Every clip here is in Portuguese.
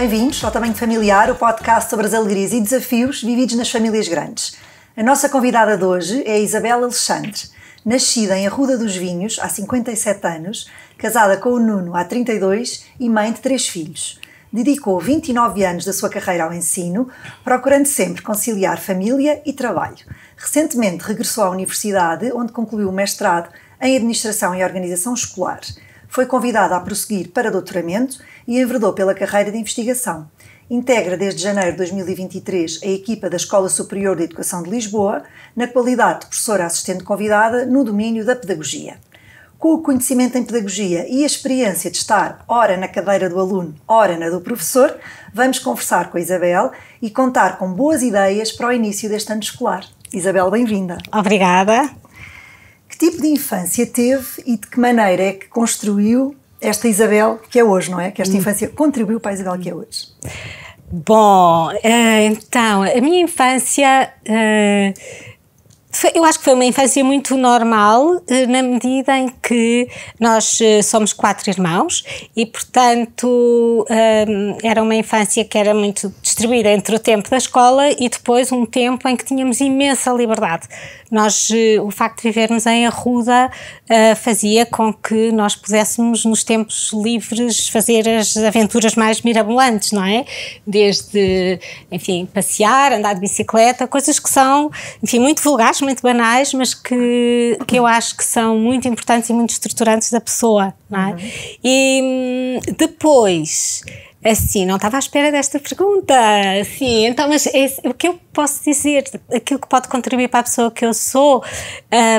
bem-vindos ao Tamanho Familiar, o podcast sobre as alegrias e desafios vividos nas famílias grandes. A nossa convidada de hoje é Isabel Alexandre, nascida em Arruda dos Vinhos há 57 anos, casada com o Nuno há 32 e mãe de três filhos. Dedicou 29 anos da sua carreira ao ensino, procurando sempre conciliar família e trabalho. Recentemente regressou à universidade, onde concluiu o mestrado em Administração e Organização Escolar. Foi convidada a prosseguir para doutoramento e enveredou pela carreira de investigação. Integra desde janeiro de 2023 a equipa da Escola Superior de Educação de Lisboa, na qualidade de professora assistente convidada no domínio da pedagogia. Com o conhecimento em pedagogia e a experiência de estar ora na cadeira do aluno, ora na do professor, vamos conversar com a Isabel e contar com boas ideias para o início deste ano escolar. Isabel, bem-vinda. Obrigada tipo de infância teve e de que maneira é que construiu esta Isabel que é hoje, não é? Que esta hum. infância contribuiu para a Isabel que é hoje. Bom, eh, então, a minha infância. Eh, eu acho que foi uma infância muito normal, eh, na medida em que nós somos quatro irmãos e, portanto, era uma infância que era muito distribuída entre o tempo da escola e depois um tempo em que tínhamos imensa liberdade nós, eh, o facto de vivermos em Arruda uh, fazia com que nós pudéssemos, nos tempos livres, fazer as aventuras mais mirabolantes, não é? Desde, enfim, passear, andar de bicicleta, coisas que são, enfim, muito vulgares, muito banais, mas que, que eu acho que são muito importantes e muito estruturantes da pessoa, não é? Uhum. E hum, depois. Assim, não estava à espera desta pergunta. Sim, então, mas esse, o que eu posso dizer, aquilo que pode contribuir para a pessoa que eu sou,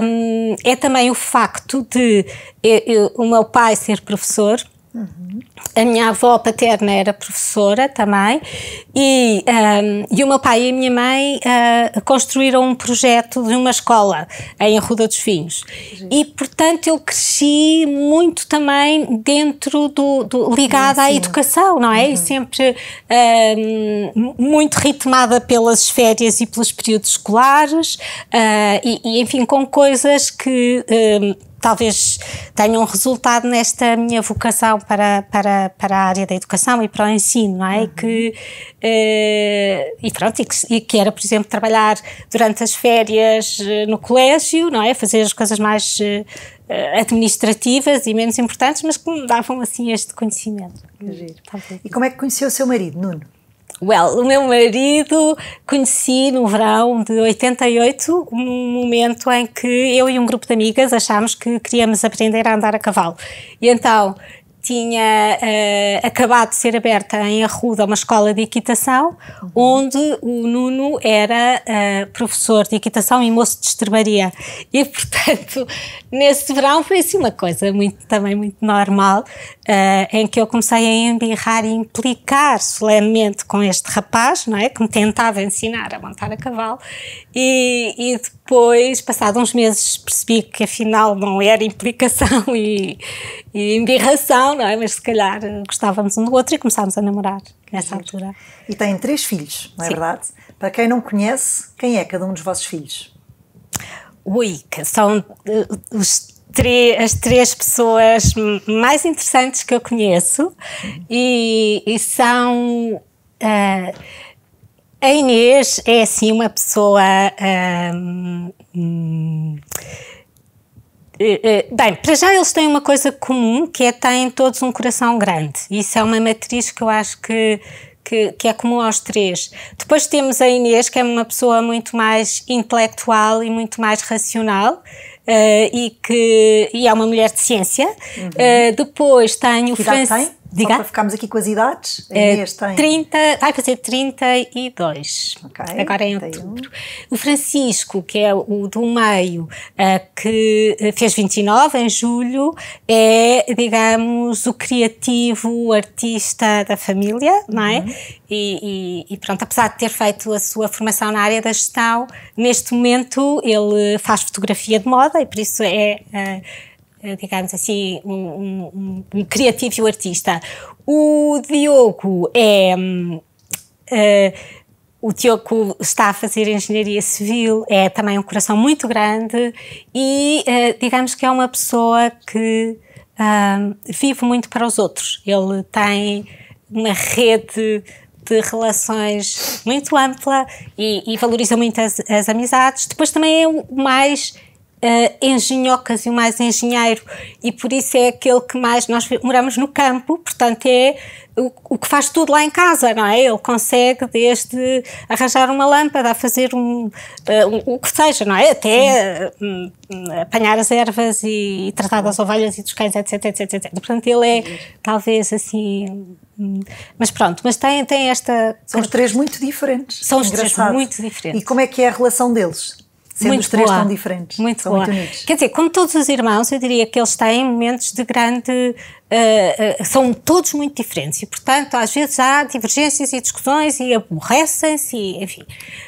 um, é também o facto de eu, eu, o meu pai ser professor Uhum. A minha avó paterna era professora também, e, um, e o meu pai e a minha mãe uh, construíram um projeto de uma escola em Arruda dos Vinhos. E, portanto, eu cresci muito também dentro do. do ligada à educação, não é? Uhum. E sempre um, muito ritmada pelas férias e pelos períodos escolares, uh, e, e, enfim, com coisas que. Um, talvez tenha um resultado nesta minha vocação para, para, para a área da educação e para o ensino, não é? Uhum. Que, eh, e pronto, e que, e que, era, por exemplo, trabalhar durante as férias eh, no colégio, não é? Fazer as coisas mais eh, administrativas e menos importantes, mas que me davam assim este conhecimento. Que giro. E como é que conheceu o seu marido, Nuno? Well, o meu marido conheci no verão de 88, num momento em que eu e um grupo de amigas achámos que queríamos aprender a andar a cavalo. E então tinha uh, acabado de ser aberta em Arruda uma escola de equitação, uhum. onde o Nuno era uh, professor de equitação e moço de estrebaria. E, portanto, nesse verão foi assim uma coisa muito, também muito normal, uh, em que eu comecei a embirrar e implicar solenemente com este rapaz, não é? Que me tentava ensinar a montar a cavalo. E, e depois, passados uns meses, percebi que afinal não era implicação e, e embirração não, não é? Mas se calhar eh, gostávamos um do outro e começámos a namorar nessa altura. E têm três filhos, não é Sim. verdade? Para quem não conhece, quem é cada um dos vossos filhos? Ui, são eh, os as três pessoas mais interessantes que eu conheço e, e são uh, a Inês é assim uma pessoa uh, um, eh, eh, bem, para já eles têm uma coisa comum que é têm todos um coração grande. Isso é uma matriz que eu acho que, que, que, é comum aos três. Depois temos a Inês, que é uma pessoa muito mais intelectual e muito mais racional. Uh, e que e é uma mulher de ciência. Uhum. Uh, depois tem o Francisco. Diga? Só para ficarmos aqui com as idades, é, tem... 30, vai fazer 32, okay, agora em outubro. O Francisco, que é o do meio, eh, que eh, fez 29 em julho, é, digamos, o criativo, artista da família, uhum. não é? Uhum. E, e, e, pronto, apesar de ter feito a sua formação na área da gestão, neste momento ele faz fotografia de moda e por isso é eh, digamos assim, um, um, um criativo e um artista. O Diogo é. Hum, eh, o Diogo está a fazer engenharia civil, é também um coração muito grande e, eh, digamos que é uma pessoa que hum, vive muito para os outros. Ele tem uma rede de relações muito ampla e, e valoriza muito as, as amizades. Depois também é o mais uh, engenhocas e o mais engenheiro, e por isso é aquele que mais. Nós moramos no campo, portanto é o, o que faz tudo lá em casa, não é? Ele consegue desde arranjar uma lâmpada, a fazer um, uh, um, o que seja, não é? Até uh, apanhar as ervas e, e tratar das ovelhas e dos cães, etc, etc, etc. Portanto, ele é talvez assim. Hum, mas pronto, mas tem, tem esta. São os três muito diferentes. São os Engraçado. três muito diferentes. E como é que é a relação deles? Sendo muito os três boa. tão diferentes. Muito são muito unidos. Quer dizer, como todos os irmãos, eu diria que eles têm momentos de grande. Uh, uh, são todos muito diferentes e, portanto, às vezes há divergências e discussões e aborrecem-se, enfim.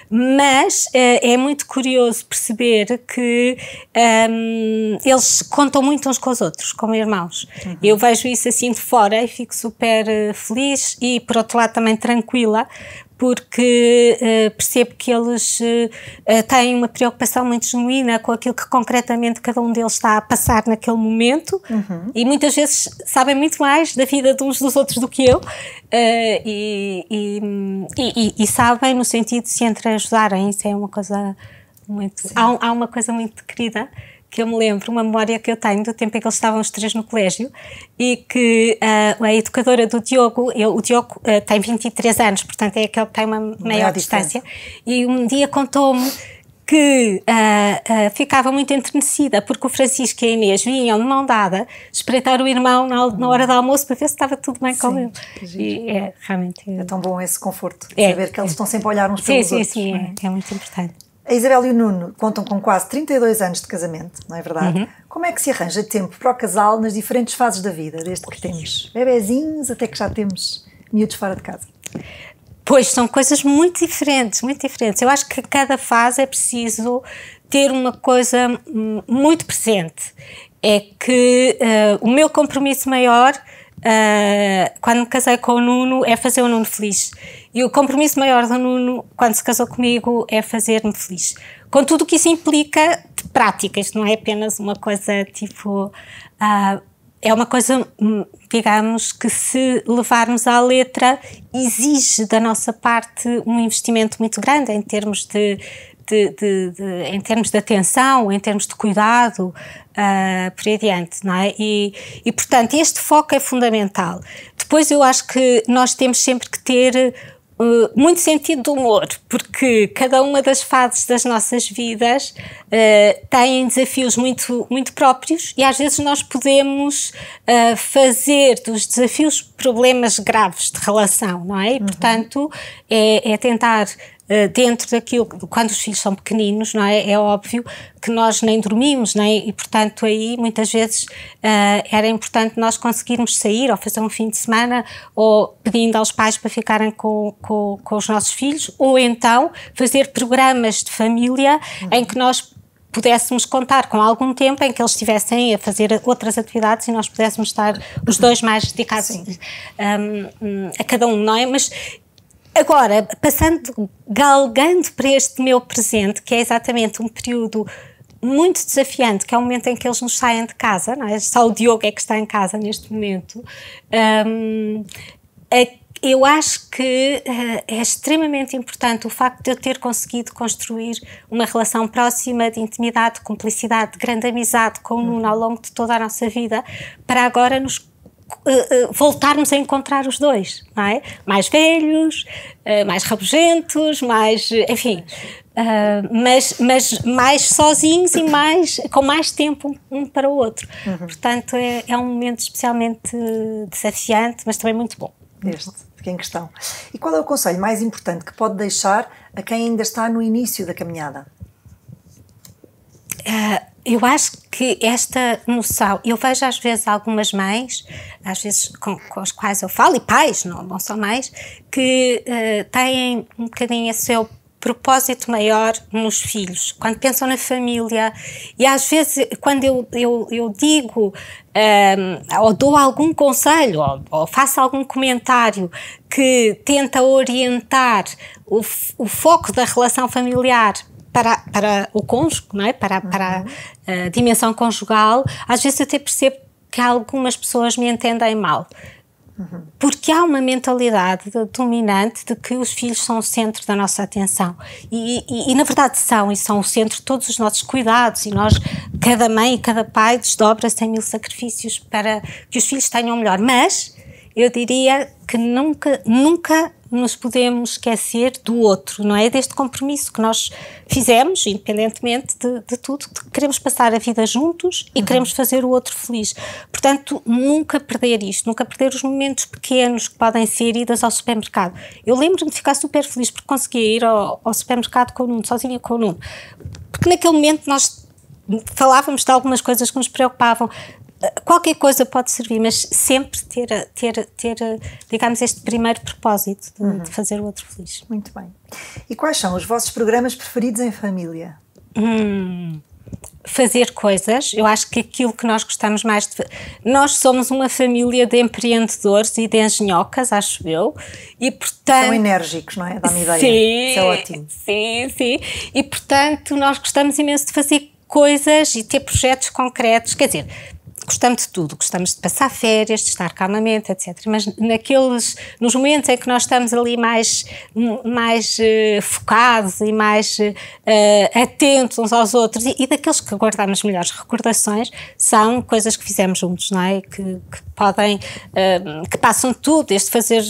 Mas uh, é muito curioso perceber que um, ehm, eles contam muito uns com os outros, como irmãos. Uhum. Eu vejo isso assim de fora e fico super feliz e, por outro lado, também tranquila, porque uh, percebo que eles uh, têm uma preocupação muito genuína com aquilo que concretamente cada um deles está a passar naquele momento uhum. e muitas vezes sabem muito mais da vida de uns dos outros do que eu uh, e, e, e, e, sabem no sentido de se ajudarem, isso é uma coisa muito. Há, há, uma coisa muito querida que eu me lembro, uma memória que eu tenho do tempo em que eles estavam os três no colégio e que uh, a educadora do Diogo, eu, o Diogo uh, tem 23 anos, portanto é aquele que tem uma maior, maior distância, e um dia contou-me que uh, uh, ficava muito enternecida porque o Francisco e a Inês vinham de mão dada espreitar o irmão na, na hora do almoço para ver se estava tudo bem sim, com ele. E é, realmente. É tão bom esse conforto, é, saber que eles estão sempre a olhar uns sim, pelos sim, outros. Sim, sim, é? é? é muito importante. A Isabel e o Nuno contam com quase 32 anos de casamento, não é verdade? Uhum. Como é que se arranja tempo para o casal nas diferentes fases da vida, desde que temos bebezinhos até que já temos miúdos fora de casa? Pois, são coisas muito diferentes, muito diferentes. Eu acho que cada fase é preciso ter uma coisa hum, muito presente. É que uh, o meu compromisso maior Uh, quando casei com o Nuno é fazer o Nuno feliz. E o compromisso maior do Nuno, quando se casou comigo, é fazer-me feliz. Com tudo o que isso implica de práticas, não é apenas uma coisa tipo. Uh, é uma coisa, hum, digamos, que se levarmos à letra, exige da nossa parte um investimento muito grande em termos de de, de, de, em termos de atenção, em termos de cuidado, uh, por aí adiante, não é? E, e, portanto, este foco é fundamental. Depois, eu acho que nós temos sempre que ter uh, muito sentido de humor, porque cada uma das fases das nossas vidas uh, ah, tem desafios muito, muito próprios e às vezes nós podemos fazer dos desafios problemas graves de relação, não é? E, uhum. portanto, é, é tentar eh, dentro daquilo, quando os filhos são pequeninos, não é? É óbvio que nós nem dormimos, nem, é? e portanto aí muitas vezes uh, era importante nós conseguirmos sair ou fazer um fim de semana ou pedindo aos pais para ficarem com, com, com os nossos filhos ou então fazer programas de família uhum. em que nós pudéssemos contar com algum tempo em que eles estivessem a fazer outras atividades e nós pudéssemos estar os dois mais dedicados um, a cada um, não é? Mas Agora, passando, galgando para este meu presente, que é exatamente um período muito desafiante, que é o momento em que eles nos saem de casa, não é? só o Diogo é que está em casa neste momento. Um, eu acho que eh, é extremamente importante o facto de eu ter conseguido construir uma relação próxima de intimidade, de cumplicidade, de grande amizade com o Nuno ao longo de toda a nossa vida, para agora nos eh, eh, voltarmos a encontrar os dois, não é? Mais velhos, uh, mais rabugentos, mais, enfim, mas, mas mais sozinhos e mais com mais tempo um para o outro. Uhum. Portanto, é, é um momento especialmente desafiante, mas também muito bom. Este que em questão. E qual é o conselho mais importante que pode deixar a quem ainda está no início da caminhada? Uh, eu acho que esta noção, eu vejo às vezes algumas mães, às vezes com, com as quais eu falo, e pais, não, não só mães, que uh, têm um bocadinho a seu propósito maior nos filhos, quando pensam na família. E às vezes, quando eu, eu, eu digo, um, eh, ou dou algum conselho, ou, ou, faço algum comentário que tenta orientar o, o foco da relação familiar para, para o cônjuge, não é? para, para a uhum. eh, dimensão conjugal, às vezes até percebo que algumas pessoas me entendem mal. Uhum. Porque há uma mentalidade dominante de que os filhos são o centro da nossa atenção. E, e, e, na verdade são, e são o centro de todos os nossos cuidados. E nós, cada mãe e cada pai, desdobra 100 mil sacrifícios para que os filhos tenham melhor. Mas eu diria que nunca, nunca nos podemos esquecer do outro, não é? Deste compromisso que nós fizemos, independentemente de, de tudo, de queremos passar a vida juntos e uhum. queremos fazer o outro feliz. Portanto, nunca perder isto, nunca perder os momentos pequenos que podem ser idas ao supermercado. Eu lembro-me de ficar super feliz porque conseguia ir ao, ao supermercado com o Nuno, sozinha com o Nuno. Porque naquele momento nós falávamos de algumas coisas que nos preocupavam, qualquer coisa pode servir, mas sempre ter, ter, ter digamos, este primeiro propósito de, uhum. de, fazer o outro feliz. Muito bem. E quais são os vossos programas preferidos em família? Hum, fazer coisas. Eu acho que aquilo que nós gostamos mais de. Nós somos uma família de empreendedores e de engenhocas, acho eu, e portanto. São enérgicos, não é? Dá-me ideia. Sim, Isso é ótimo. Sim, sim. E portanto, nós gostamos imenso de fazer coisas e ter projetos concretos. Quer dizer, gostamos de tudo, gostamos de passar férias, de estar calmamente, etc. Mas naqueles, nos momentos em que nós estamos ali mais, mais uh, focados e mais uh, atentos uns aos outros e, e, daqueles que guardamos melhores recordações, são coisas que fizemos juntos, não é? Que, que podem, uh, que passam tudo, desde fazer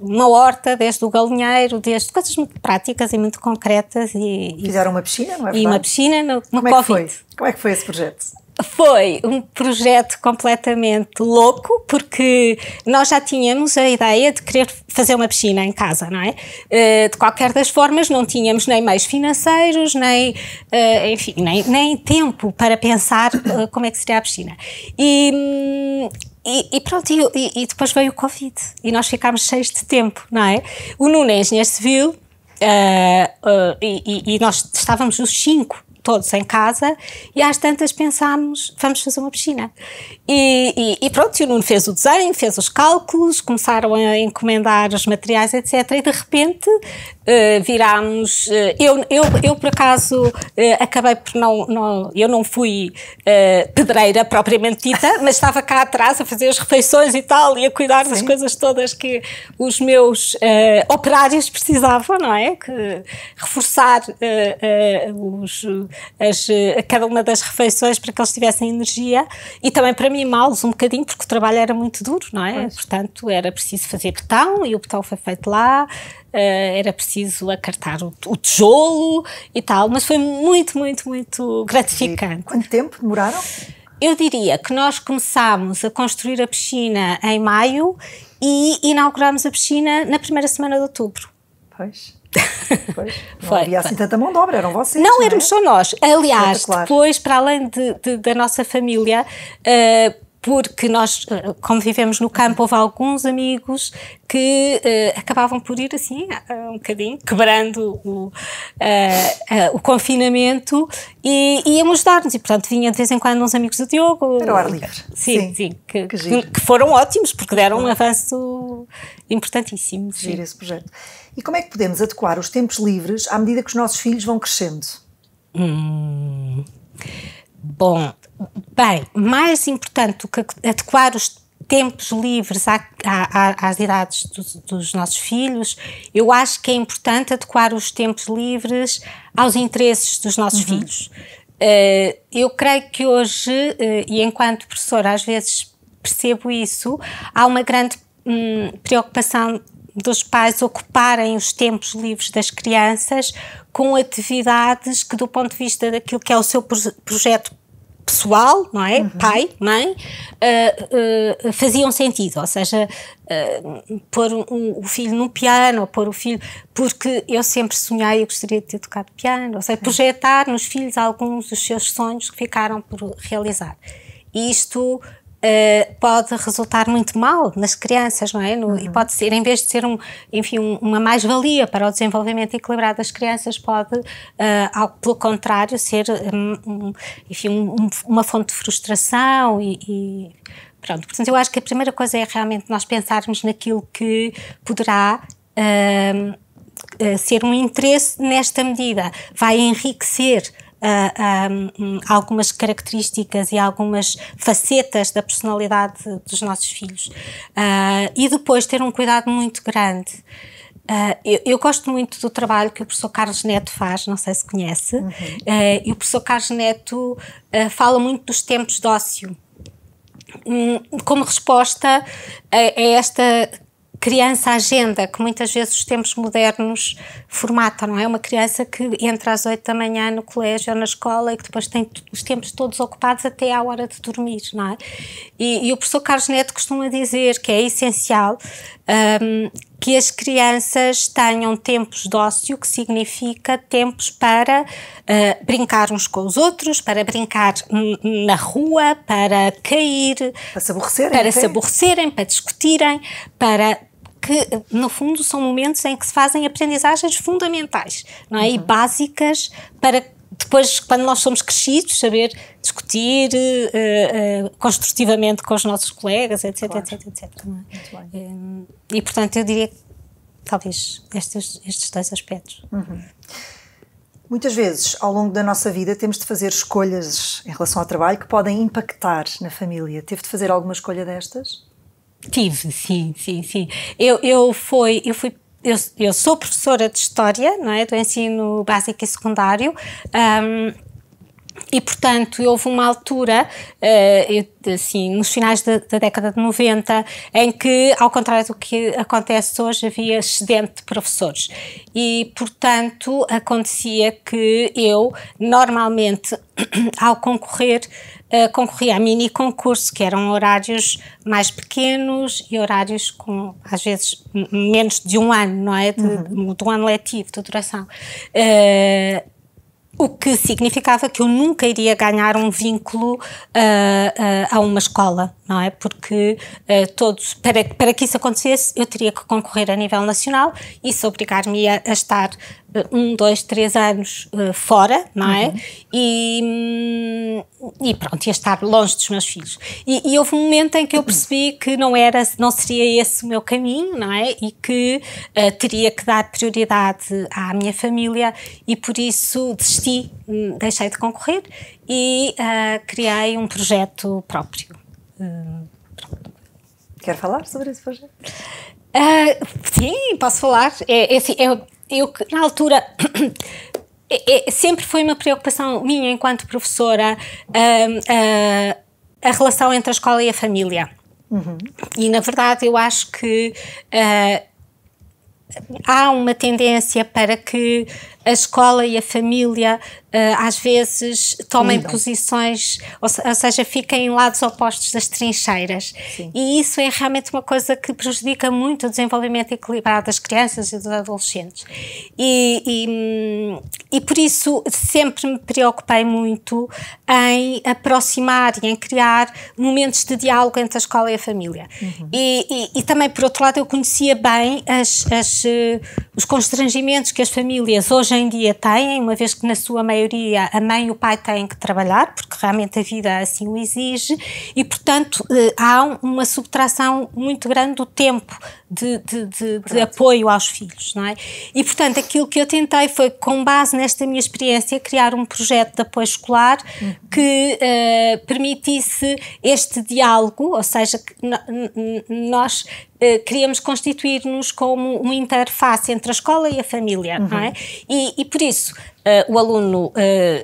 uma horta, desde o galinheiro, desde coisas muito práticas e muito concretas. E, Fizeram uma piscina, não é verdade? E uma piscina no, no Como é COVID. Que foi? Como é que foi esse projeto? foi um projeto completamente louco, porque nós já tínhamos a ideia de querer fazer uma piscina em casa, não é? Eh, de qualquer das formas, não tínhamos nem meios financeiros, nem, eh, enfim, nem, nem tempo para pensar eh, como é que seria a piscina. E. Hum, e, e, pronto, e, e, depois veio o Covid e nós ficámos cheios de tempo, não é? O Nuno é engenheiro civil uh, uh, e, e, nós estávamos os cinco todos em casa e às tantas pensámos, vamos fazer uma piscina. E, e, e pronto, e o Nuno fez o desenho, fez os cálculos, começaram a encomendar os materiais, etc. E de repente uh, virámos. Uh, eu, eu, eu, por acaso, uh, acabei por não, não, Eu não fui pedreira propriamente dita, mas estava cá atrás a fazer as refeições e tal, e a cuidar Sim. das coisas todas que os meus operários precisavam, não é? Que reforçar os, as, eh, cada uma das refeições para que eles tivessem energia e também para mimá-los um bocadinho, porque o trabalho era muito duro, não é? Pois. Portanto, era preciso fazer betão e o betão foi feito lá, eh, era preciso acartar o, o tijolo e tal, mas foi muito, muito, muito gratificante. E quanto tempo demoraram? Eu diria que nós começámos a construir a piscina em maio e inauguramos a piscina na primeira semana de outubro. Pois. Pois, não foi, havia assim tanta mão de obra, eram vocês. Não, não é? éramos é? só nós. Aliás, depois, para além de, de, da nossa família, uh, porque nós, eh, como vivemos no campo, houve alguns amigos que uh, acabavam por ir assim, uh, um bocadinho, quebrando o, uh, o confinamento e, e ajudar-nos. E, portanto, vinha de vez em quando uns amigos do Diogo. Era o ar livre. Sim, sim. sim que, que, que, foram ótimos, porque deram um avanço importantíssimo. Gira esse projeto. E como é que podemos adequar os tempos livres à medida que os nossos filhos vão crescendo? Hum, bom, bem, mais importante do que adequar os tempos livres à, à, às idades do, dos nossos filhos, eu acho que é importante adequar os tempos livres aos interesses dos nossos uhum. filhos. Uh, eu creio que hoje, uh, e enquanto professora às vezes percebo isso, há uma grande hum, preocupação dos pais ocuparem os tempos livres das crianças com atividades que, do ponto de vista daquilo que é o seu projeto pessoal, não é? Uhum. Pai, mãe, uh, uh, faziam sentido, ou seja, uh, pôr um, o filho no piano, ou pôr o filho, porque eu sempre sonhei, eu gostaria de ter tocado piano, ou seja, projetar nos filhos alguns dos seus sonhos que ficaram por realizar. E isto eh, pode resultar muito mal nas crianças, não é? No, uhum. E pode ser, em vez de ser um, enfim, um, uma mais-valia para o desenvolvimento equilibrado das crianças, pode, uh, ao, pelo contrário, ser hum, um, enfim, uma fonte de frustração e, e pronto. Portanto, eu acho que a primeira coisa é realmente nós pensarmos naquilo que poderá uh, ser um interesse nesta medida, vai enriquecer uh, um, algumas características e algumas facetas da personalidade dos nossos filhos. Uh, e depois ter um cuidado muito grande. Uh, eu, eu, gosto muito do trabalho que o professor Carlos Neto faz, não sei se conhece, uhum. Ah, e o professor Carlos Neto fala muito dos tempos de ócio hum, como resposta a, esta criança agenda, que muitas vezes os tempos modernos formatam, não é? Uma criança que entra às oito da manhã no colégio ou na escola e que depois tem os tempos todos ocupados até à hora de dormir, não é? E, e o professor Carlos Neto costuma dizer que é essencial um, que as crianças tenham tempos de ócio, que significa tempos para uh, brincar uns com os outros, para brincar na rua, para cair, para se aborrecerem, para, se é? aborrecerem, para discutirem, para que, no fundo, são momentos em que se fazem aprendizagens fundamentais não é? Uhum. e básicas para depois, quando nós somos crescidos, saber discutir uh, uh, construtivamente com os nossos colegas, etc, claro. etc, etc. Um, e, portanto, eu diria que talvez estes, estes dois aspectos. Uhum. Muitas vezes, ao longo da nossa vida, temos de fazer escolhas em relação ao trabalho que podem impactar na família. Teve de fazer alguma escolha destas? Tive, sim, sim, sim. Eu, eu, fui eu fui eu, eu, sou professora de História, não é? Do ensino básico e secundário. Um, e, portanto, houve uma altura, uh, assim, nos finais da, da, década de 90, em que, ao contrário do que acontece hoje, havia excedente de professores. E, portanto, acontecia que eu, normalmente, ao concorrer eh, concorria a mini concurso, que eram horários mais pequenos e horários com, às vezes, menos de um ano, não é? De, uhum. de um ano letivo, de duração. Uh, o que significava que eu nunca iria ganhar um vínculo uh, uh, a uma escola, não é? Porque uh, todos, para, para que isso acontecesse, eu teria que concorrer a nível nacional, isso obrigar-me a, a estar um, dois, três anos uh, fora, não é? Uhum. E, hum, e pronto, ia estar longe dos meus filhos. E, e, houve um momento em que eu percebi que não era, não seria esse o meu caminho, não é? E que uh, teria que dar prioridade à minha família e por isso desisti, hum, deixei de concorrer e uh, criei um projeto próprio. Quer falar sobre esse projeto? Uh, sim, posso falar. É, é, assim, é, eu na altura é, é, sempre foi uma preocupação minha enquanto professora a, hum, a, a relação entre a escola e a família. Uhum. E na verdade eu acho que hum, há uma tendência para que a escola e a família eh, às vezes tomem posições, ou, ou, seja, fiquem em lados opostos das trincheiras. Sim. E isso é realmente uma coisa que prejudica muito o desenvolvimento equilibrado das crianças e dos adolescentes. E, e, e por isso sempre me preocupei muito em aproximar e em criar momentos de diálogo entre a escola e a família. Uhum. E, e, e, também, por outro lado, eu conhecia bem as, as, eh, os constrangimentos que as famílias hoje em dia têm, uma vez que na sua maioria maioria, a mãe e o pai têm que trabalhar, porque realmente a vida assim o exige, e portanto eh, há uma subtração muito grande do tempo de, de, de, de apoio aos filhos, não é? E portanto aquilo que eu tentei foi, com base nesta minha experiência, criar um projeto de apoio escolar uhum. que uh, permitisse este diálogo, ou seja, nós eh, queríamos constituir-nos como uma interface entre a escola e a família, uhum. não é? Uhum. E, e por isso uh, o aluno uh,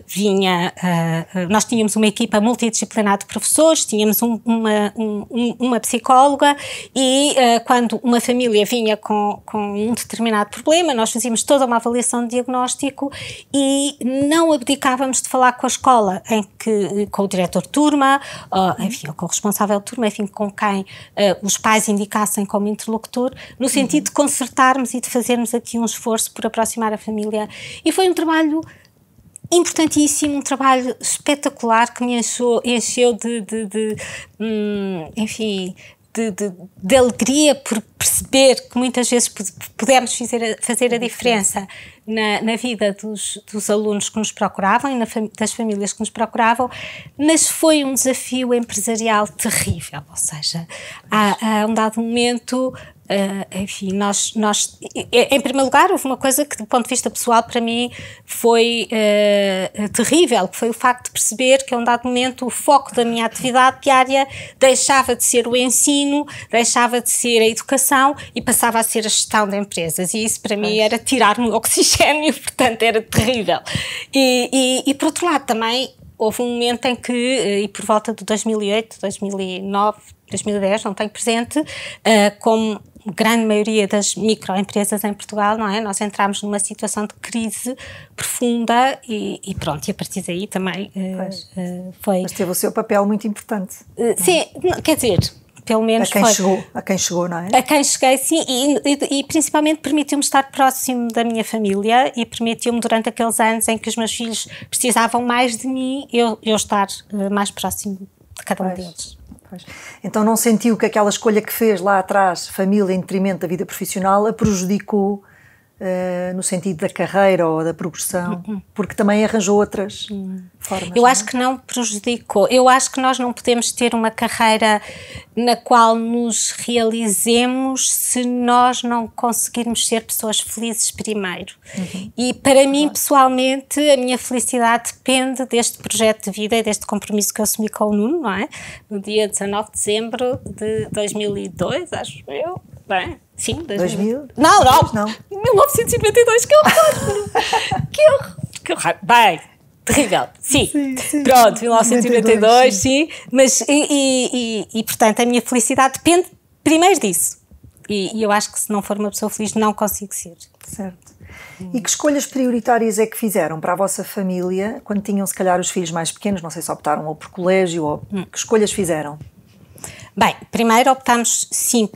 vinha, uh, nós tínhamos uma equipa multidisciplinar de professores, tínhamos um, uma, um, uma psicóloga e quando uma família vinha com, com um determinado problema, nós fazíamos toda uma avaliação de diagnóstico e não abdicávamos de falar com a escola, em que, com o diretor de turma, ou, uhum. enfim, ou com o responsável de turma, enfim, com quem os pais indicassem como interlocutor, no sentido de uhum. consertarmos e de fazermos aqui um esforço por aproximar a família. E foi um trabalho importantíssimo, um trabalho espetacular que me encheu, encheu de, de, de hum, enfim, de, de, de, alegria por perceber que muitas vezes pudemos fazer, fazer a diferença na, na vida dos, dos, alunos que nos procuravam e das famílias que nos procuravam, mas foi um desafio empresarial terrível. Ou seja, a um dado momento Uh, enfim, nós, nós. É, em primeiro lugar, houve uma coisa que, do ponto de vista pessoal, para mim foi uh, terrível, que foi o facto de perceber que, a um dado momento, o foco da minha atividade diária deixava de ser o ensino, deixava de ser a educação e passava a ser a gestão de empresas. E isso, para pois. mim, era tirar-me o oxigênio, portanto, era terrível. e, e, e por outro lado, também houve um momento em que, ah, e por volta de 2008, 2009, 2010, não tenho presente, como grande maioria das microempresas em Portugal, não é? Nós entramos numa situação de crise profunda e, e pronto, e a partir daí também uh, foi. Mas teve o seu papel muito importante. Uh, sim, quer dizer, pelo menos a quem foi. chegou a quem chegou não é a quem cheguei sim e, e, e principalmente permitiu-me estar próximo da minha família e permitiu-me durante aqueles anos em que os meus filhos precisavam mais de mim eu, eu estar mais próximo de cada pois. um deles Pois. Então não sentiu que aquela escolha que fez lá atrás, família em detrimento da vida profissional, a prejudicou uh, no sentido da carreira ou da progressão, hum, hum. porque também arranjou outras. Uhum formas. Eu acho é? que não prejudicou. Eu acho que nós não podemos ter uma carreira na qual nos realizemos se nós não conseguirmos ser pessoas felizes primeiro. Uhum. E para mim, pessoalmente, a minha felicidade depende deste projeto de vida e deste compromisso que eu assumi com o Nuno, não é? No dia 19 de dezembro de 2002, acho eu. Bem, sim, 2000. 2000? Não, não, não. 1952, que que horror! Que horror! Bem, Terrível, sim. sim, sim. Pronto, 1992, sim. sim. Mas, e, e, e, portanto, a minha felicidade depende primeiro disso. E, e, eu acho que se não for uma pessoa feliz, não consigo ser. Certo. Hum. E que escolhas prioritárias é que fizeram para a vossa família quando tinham, se calhar, os filhos mais pequenos? Não sei se optaram ou por colégio ou. Hum. Que escolhas fizeram? Bem, primeiro optámos sim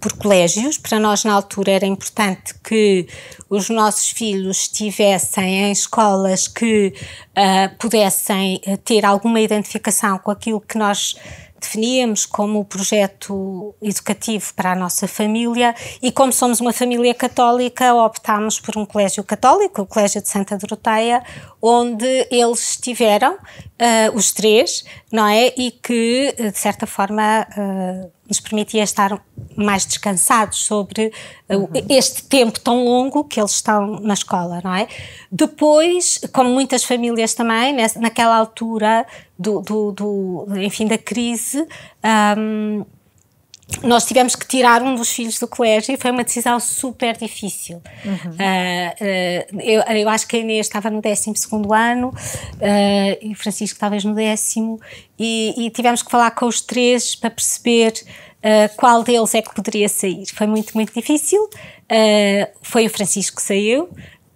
por colégios. Para nós, na altura, era importante que os nossos filhos estivessem em escolas que uh, pudessem eh, ter alguma identificação com aquilo que nós definíamos como o projeto educativo para a nossa família e como somos uma família católica, optámos por um colégio católico, o Colégio de Santa Doroteia, onde eles estiveram, uh, os três, não é? E que, eh, de certa forma, uh, nos permitia estar mais descansados sobre uhum. este tempo tão longo que eles estão na escola, não é? Depois, como muitas famílias também, nessa, naquela altura, do, do, do enfim, da crise, um, nós tivemos que tirar um dos filhos do colégio e foi uma decisão super difícil. Uhum. Uh, uh, eu, eu, acho que a Inês estava no 12 ano uh, e o Francisco talvez no décimo, e, e, tivemos que falar com os três para perceber qual deles é que poderia sair. Foi muito, muito difícil. foi o Francisco que saiu,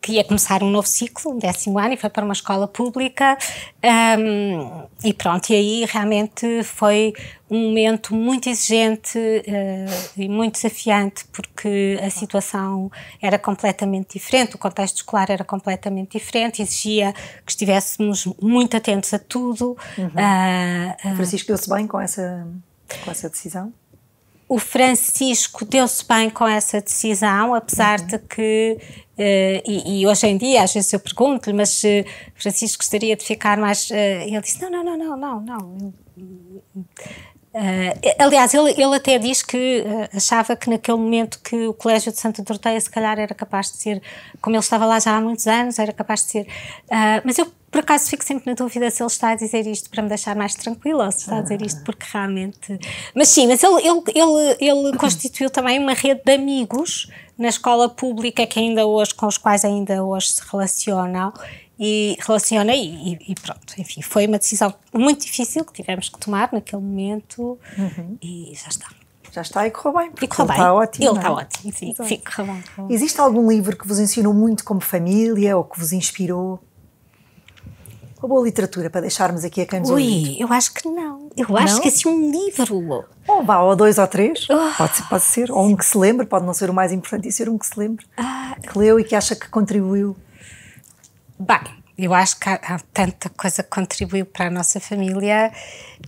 que ia começar um novo ciclo, um décimo ano, e foi para uma escola pública. Um, e pronto, e aí realmente foi um momento muito exigente uh, e muito desafiante, porque a situação era completamente diferente, o contexto escolar era completamente diferente, exigia que estivéssemos muito atentos a tudo. Uhum. Uh, uh, Francisco deu-se bem com essa, com essa decisão? O Francisco deu-se bem com essa decisão, apesar uhum. de que, uh, e, e, hoje em dia, às vezes eu pergunto-lhe, mas uh, Francisco gostaria de ficar mais. Uh, ele disse: não, não, não, não, não, não. Uh, aliás, ele, ele até diz que uh, achava que naquele momento que o Colégio de Santa Doroteia se calhar era capaz de ser, como ele estava lá já há muitos anos, era capaz de ser. Uh, mas eu por acaso fico sempre na dúvida se ele está a dizer isto para me deixar mais tranquila ou se está a dizer isto porque realmente. Mas sim, mas ele, ele, ele, ele constituiu também uma rede de amigos na escola pública que ainda hoje, com os quais ainda hoje se relacionam e relaciona e, e, pronto, enfim, foi uma decisão muito difícil que tivemos que tomar naquele momento uhum. e já está. Já está e correu bem, e correu ele bem. está ótimo. Ele está é? ótimo, sim, sim correu bem, correu Existe algum livro que vos ensinou muito como família ou que vos inspirou? Uma boa literatura para deixarmos aqui a canção. Ui, eu acho que não. Eu não? acho que assim um livro. Ou oh, vá, ou dois ou três. Oh. Pode, ser, pode ser. Ou um que se lembre, pode não ser o mais importante e ser um que se lembre. Ah. Que leu e que acha que contribuiu. Bem, eu acho que há, há, tanta coisa que contribuiu para a nossa família.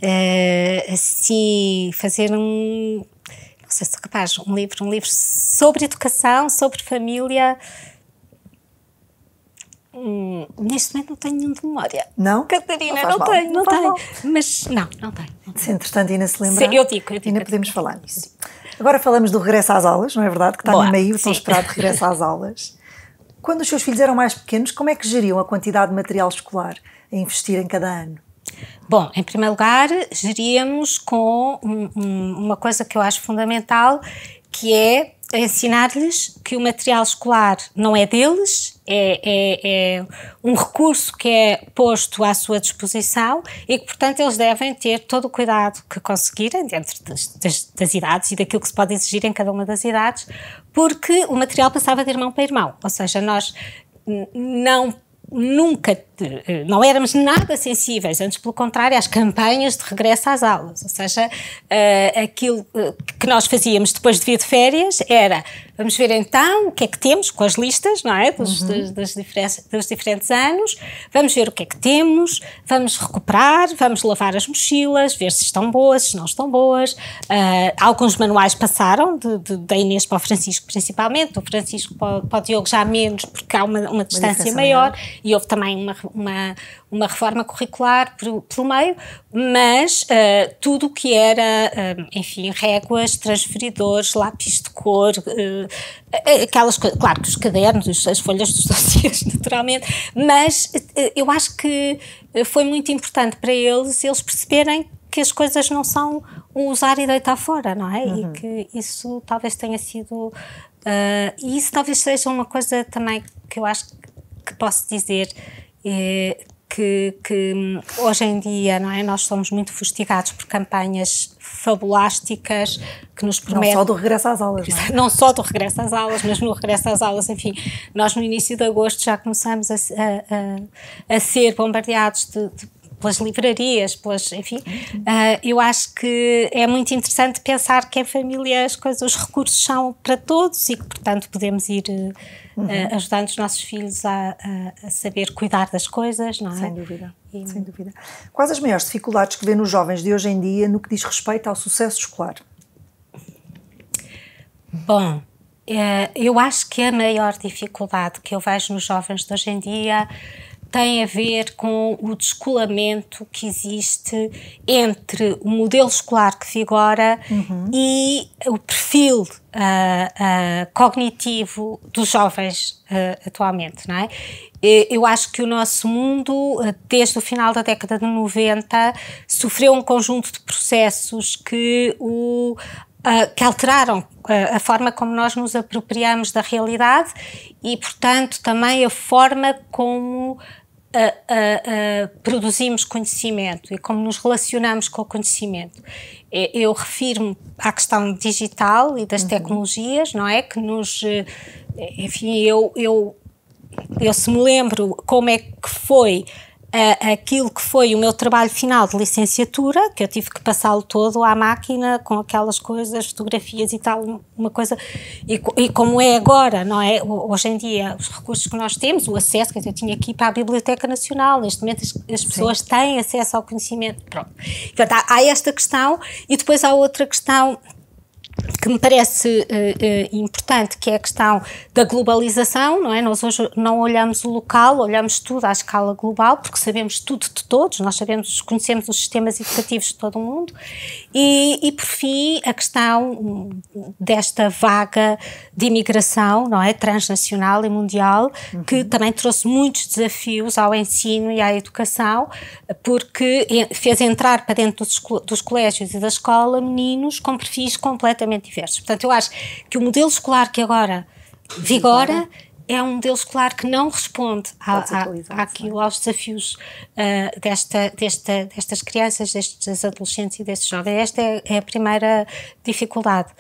Uh, assim, fazer um. Não sei se sou capaz, um livro, um livro sobre educação, sobre família. Hum, neste momento não tenho nenhum de memória. Não? Catarina, não, não tenho, não, não tenho. Mas não, não tenho. Se entretanto ainda se lembra. Sim, eu digo, eu digo. Ainda podemos falar nisso. Agora falamos do regresso às aulas, não é verdade? Que está Boa, no meio, tão esperado regresso às aulas. Quando os seus filhos eram mais pequenos, como é que geriam a quantidade de material escolar a investir em cada ano? Bom, em primeiro lugar, geríamos com um, um, uma coisa que eu acho fundamental, que é a ensinar-lhes que o material escolar não é deles, é, é, é, um recurso que é posto à sua disposição e que, portanto, eles devem ter todo o cuidado que conseguirem, dentro das, das, das idades e daquilo que se pode exigir em cada uma das idades, porque o material passava de irmão para irmão, ou seja, nós não nunca não éramos nada sensíveis, antes pelo contrário, às campanhas de regresso às aulas. Ou seja, eh, aquilo eh, que nós fazíamos depois de vir de férias era vamos ver então o que é que temos com as listas, não é? Dos, uhum. dos, dos, diferentes, dos diferentes anos, vamos ver o que é que temos, vamos recuperar, vamos lavar as mochilas, ver se estão boas, se não estão boas. Eh, alguns manuais passaram, de, de, da Inês para o Francisco principalmente, do Francisco para, o Diogo já menos, porque há uma, uma distância maior. maior e houve também uma, uma, uma reforma curricular pelo, pelo meio, mas uh, tudo o que era, uh, enfim, réguas, transferidores, lápis de cor, uh, aquelas coisas, claro que os cadernos, as folhas dos dossiers, naturalmente, mas eu acho que foi muito importante para eles, eles perceberem que as coisas não são um usar e deitar fora, não é? Uhum. E que isso talvez tenha sido. Uh, e isso talvez seja uma coisa também que eu acho que posso dizer eh, que, que, hum, hoje em dia não é? nós somos muito fustigados por campanhas fabulásticas que nos prometem. Não só do regresso às aulas, não, é? não só do regresso às aulas, mas no regresso às aulas, enfim. Nós no início de agosto já começamos a, a, a, a ser bombardeados de, de pelas livrarias, pelas, enfim, uh, eu acho que é muito interessante pensar que em família as coisas, os recursos são para todos e que, portanto, podemos ir eh, uhum. Eh, ajudando os nossos filhos a, a, a, saber cuidar das coisas, não é? Sem dúvida, e... sem dúvida. Quais as maiores dificuldades que vê nos jovens de hoje em dia no que diz respeito ao sucesso escolar? Bom, eh, eu acho que a maior dificuldade que eu vejo nos jovens de hoje em dia tem a ver com o descolamento que existe entre o modelo escolar que vigora uhum. e o perfil uh, uh, cognitivo dos jovens uh, atualmente, não é? Eu acho que o nosso mundo, desde o final da década de 90, sofreu um conjunto de processos que o uh, que alteraram ah, a forma como nós nos apropriamos da realidade e, portanto, também a forma como Uh, uh, uh, produzimos conhecimento e como nos relacionamos com o conhecimento. É, eu refiro-me à questão digital e das uhum. tecnologias, não é? Que nos. Eh, enfim, eu, eu, eu se me lembro como é que foi é, é aquilo que foi o meu trabalho final de licenciatura, que eu tive que passá-lo todo à máquina com aquelas coisas, fotografias e tal, uma coisa. E, e, como é agora, não é? Hoje em dia, os recursos que nós temos, o acesso, quer dizer, eu tinha aqui para a Biblioteca Nacional, neste momento as, as pessoas Sim. têm acesso ao conhecimento. Pronto. Portanto, há, há esta questão e depois há outra questão que me parece uh, uh, importante, que é a questão da globalização, não é? Nós hoje não olhamos o local, olhamos tudo à escala global, porque sabemos tudo de todos, nós sabemos, conhecemos os sistemas educativos de todo o mundo. E, e por fim, a questão desta vaga de imigração, não é? Transnacional e mundial, uhum. que também trouxe muitos desafios ao ensino e à educação, porque fez entrar para dentro dos, dos colégios e da escola meninos com perfis completamente diferentes Portanto, eu acho que o modelo escolar que agora vigora é um modelo escolar que não responde a à, aos desafios uh, desta, desta, destas crianças, destes adolescentes e destes jovens. Esta é, é a primeira dificuldade.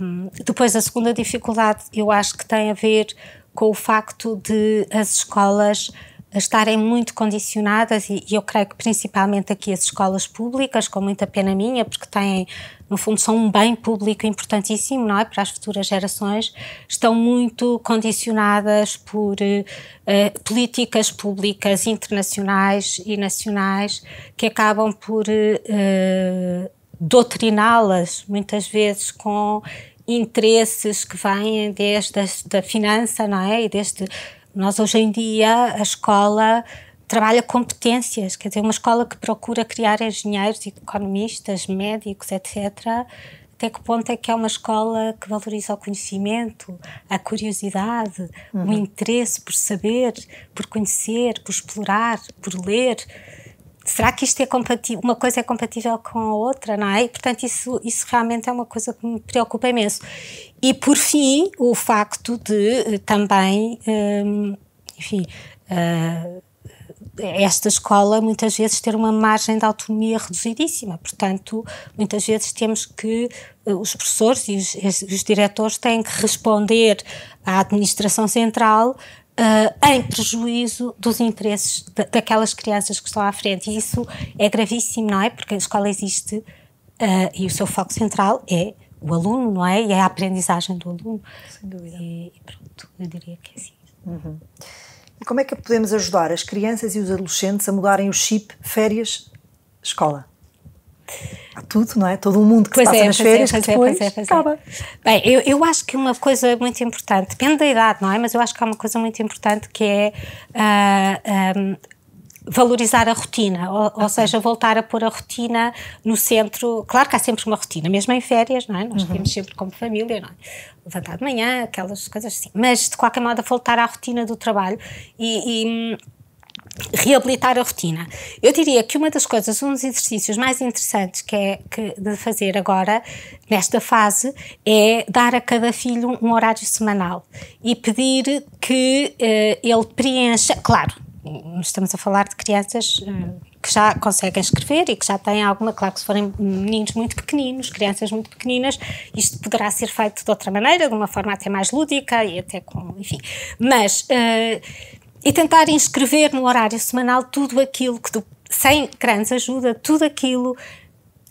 Um, depois, a segunda dificuldade, eu acho que tem a ver com o facto de as escolas a estarem muito condicionadas e, e eu creio que principalmente aqui as escolas públicas, com muita pena minha, porque têm, no fundo, são um bem público importantíssimo, não é? Para as futuras gerações, estão muito condicionadas por uh, políticas públicas internacionais e nacionais que acabam por uh, doutriná-las, muitas vezes, com interesses que vêm desde a da finança, não é? E desde nós, hoje em dia, a escola trabalha competências, quer dizer, uma escola que procura criar engenheiros, economistas, médicos, etc. Até que ponto é que é uma escola que valoriza o conhecimento, a curiosidade, uhum. o interesse por saber, por conhecer, por explorar, por ler? será que isto é compatível, uma coisa é compatível com a outra, não é? E, portanto, isso, isso realmente é uma coisa que me preocupa imenso. E, por fim, o facto de eh, também, hum, enfim, uh, esta escola muitas vezes ter uma margem de autonomia reduzidíssima, portanto, muitas vezes temos que eh, os professores e os, os diretores têm que responder à administração central uh, em prejuízo dos interesses de, daquelas crianças que estão à frente. E isso é gravíssimo, não é? Porque a escola existe uh, e o seu foco central é o aluno, não é? E é a aprendizagem do aluno. Sem dúvida. E, pronto, eu diria que é assim. Uhum. E como é que podemos ajudar as crianças e os adolescentes a mudarem o chip férias-escola? tudo, não é? Todo o mundo que pois se é, passa é, nas férias, é, que depois é, pois é. acaba. Bem, eu, eu acho que uma coisa muito importante, depende da idade, não é? Mas eu acho que há uma coisa muito importante que é uh, ah, um, ah, valorizar a rotina, ou, okay. seja, voltar a pôr a rotina no centro. Claro que há sempre uma rotina, mesmo em férias, não é? Nós uhum. temos sempre como família, não é? Levantar de manhã, aquelas coisas assim. Mas, de qualquer modo, voltar à rotina do trabalho e, e hum, reabilitar a rotina. Eu diria que uma das coisas, um dos exercícios mais interessantes que é que de fazer agora, nesta fase, é dar a cada filho um horário semanal e pedir que eh, ele preencha. Claro, estamos a falar de crianças. Eh, que já conseguem escrever e que já têm alguma, claro que se forem meninos muito pequeninos, crianças muito pequeninas, isto poderá ser feito de outra maneira, de uma forma até mais lúdica e até com, enfim. Mas uh, e tentar inscrever no horário semanal tudo aquilo que, do, sem grandes ajuda, tudo aquilo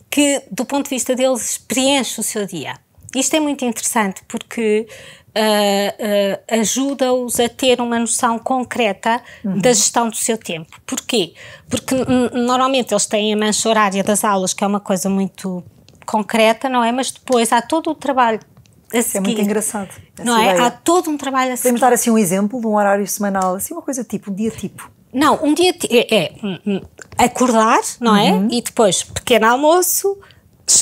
que, do ponto de vista deles, preenche o seu dia. Isto é muito interessante porque uh, uh, ajuda-os a ter uma noção concreta uhum. da gestão do seu tempo. Porquê? Porque normalmente eles têm a mancha horária das aulas, que é uma coisa muito concreta, não é? Mas depois há todo o trabalho a seguir. É muito engraçado. Não é? Há todo um trabalho a seguir. Podemos dar assim um exemplo de um horário semanal, assim uma coisa tipo, um dia tipo. Não, um dia é, é hum, hum, acordar, não é? uhum. é? E depois pequeno almoço,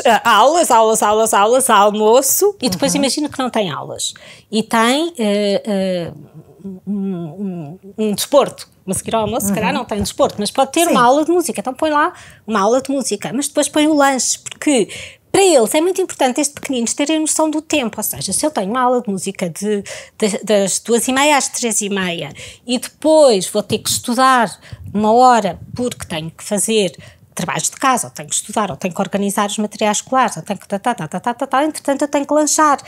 ah, aulas, aulas, aulas, aulas, almoço, e depois uhum. imagino que não tem aulas. E tem uh, uh, um, um, desporto. Mas seguir ao almoço, uhum. se calhar uhum. não tem desporto, mas pode ter Sim. uma aula de música. Então põe lá uma aula de música, mas depois põe o lanche, porque para eles é muito importante, desde pequeninos, terem noção do tempo. Ou seja, se eu tenho uma aula de música de, de, das duas e meia às três e meia e depois vou ter que estudar uma hora porque tenho que fazer trabalhos de casa, ou tenho que estudar, ou tenho que organizar os materiais escolares, ou tenho que. Tá, tá, tá, tá, tá, tá, tá, tá entretanto, eu tenho que lanchar.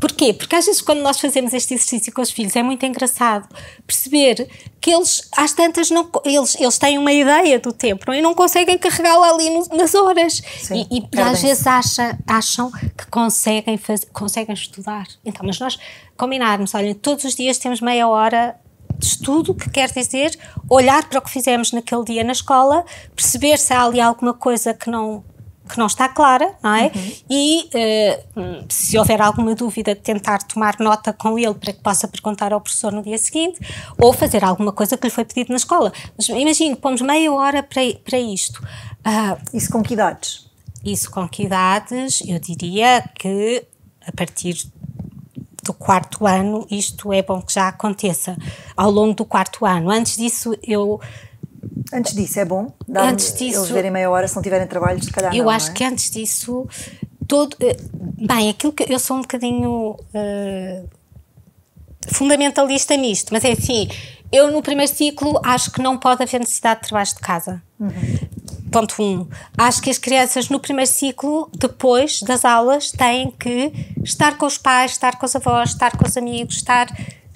Porquê? Porque às vezes quando nós fazemos este exercício com os filhos é muito engraçado perceber que eles, às tantas, não, eles, eles têm uma ideia do tempo não, é? e não conseguem carregá-la ali no, nas horas. Sim, e, e às vezes acha, acham que conseguem, faz, conseguem estudar. Então, mas nós combinarmos, olha, todos os dias temos meia hora de estudo, que quer dizer olhar para o que fizemos naquele dia na escola, perceber se há ali alguma coisa que não que não está clara, não é? Uhum. E uh, se houver alguma dúvida, tentar tomar nota com ele para que possa perguntar ao professor no dia seguinte ou fazer alguma coisa que lhe foi pedido na escola. Mas que pomos meia hora para, para isto. Uh, isso com que idades? Isso com que idades? Eu diria que a partir do quarto ano, isto é bom que já aconteça ao longo do quarto ano. Antes disso, eu Antes disso, é bom? Dar antes disso, eles verem meia hora, se não tiverem trabalho, se calhar Eu não, acho não é? que antes disso, todo. Eh, bem, aquilo que eu sou um bocadinho. Uh, fundamentalista nisto, mas é assim, eu no primeiro ciclo acho que não pode haver necessidade de trabalho de casa. Uhum. Ponto 1. Um. Acho que as crianças no primeiro ciclo, depois das aulas, têm que estar com os pais, estar com os avós, estar com os amigos, estar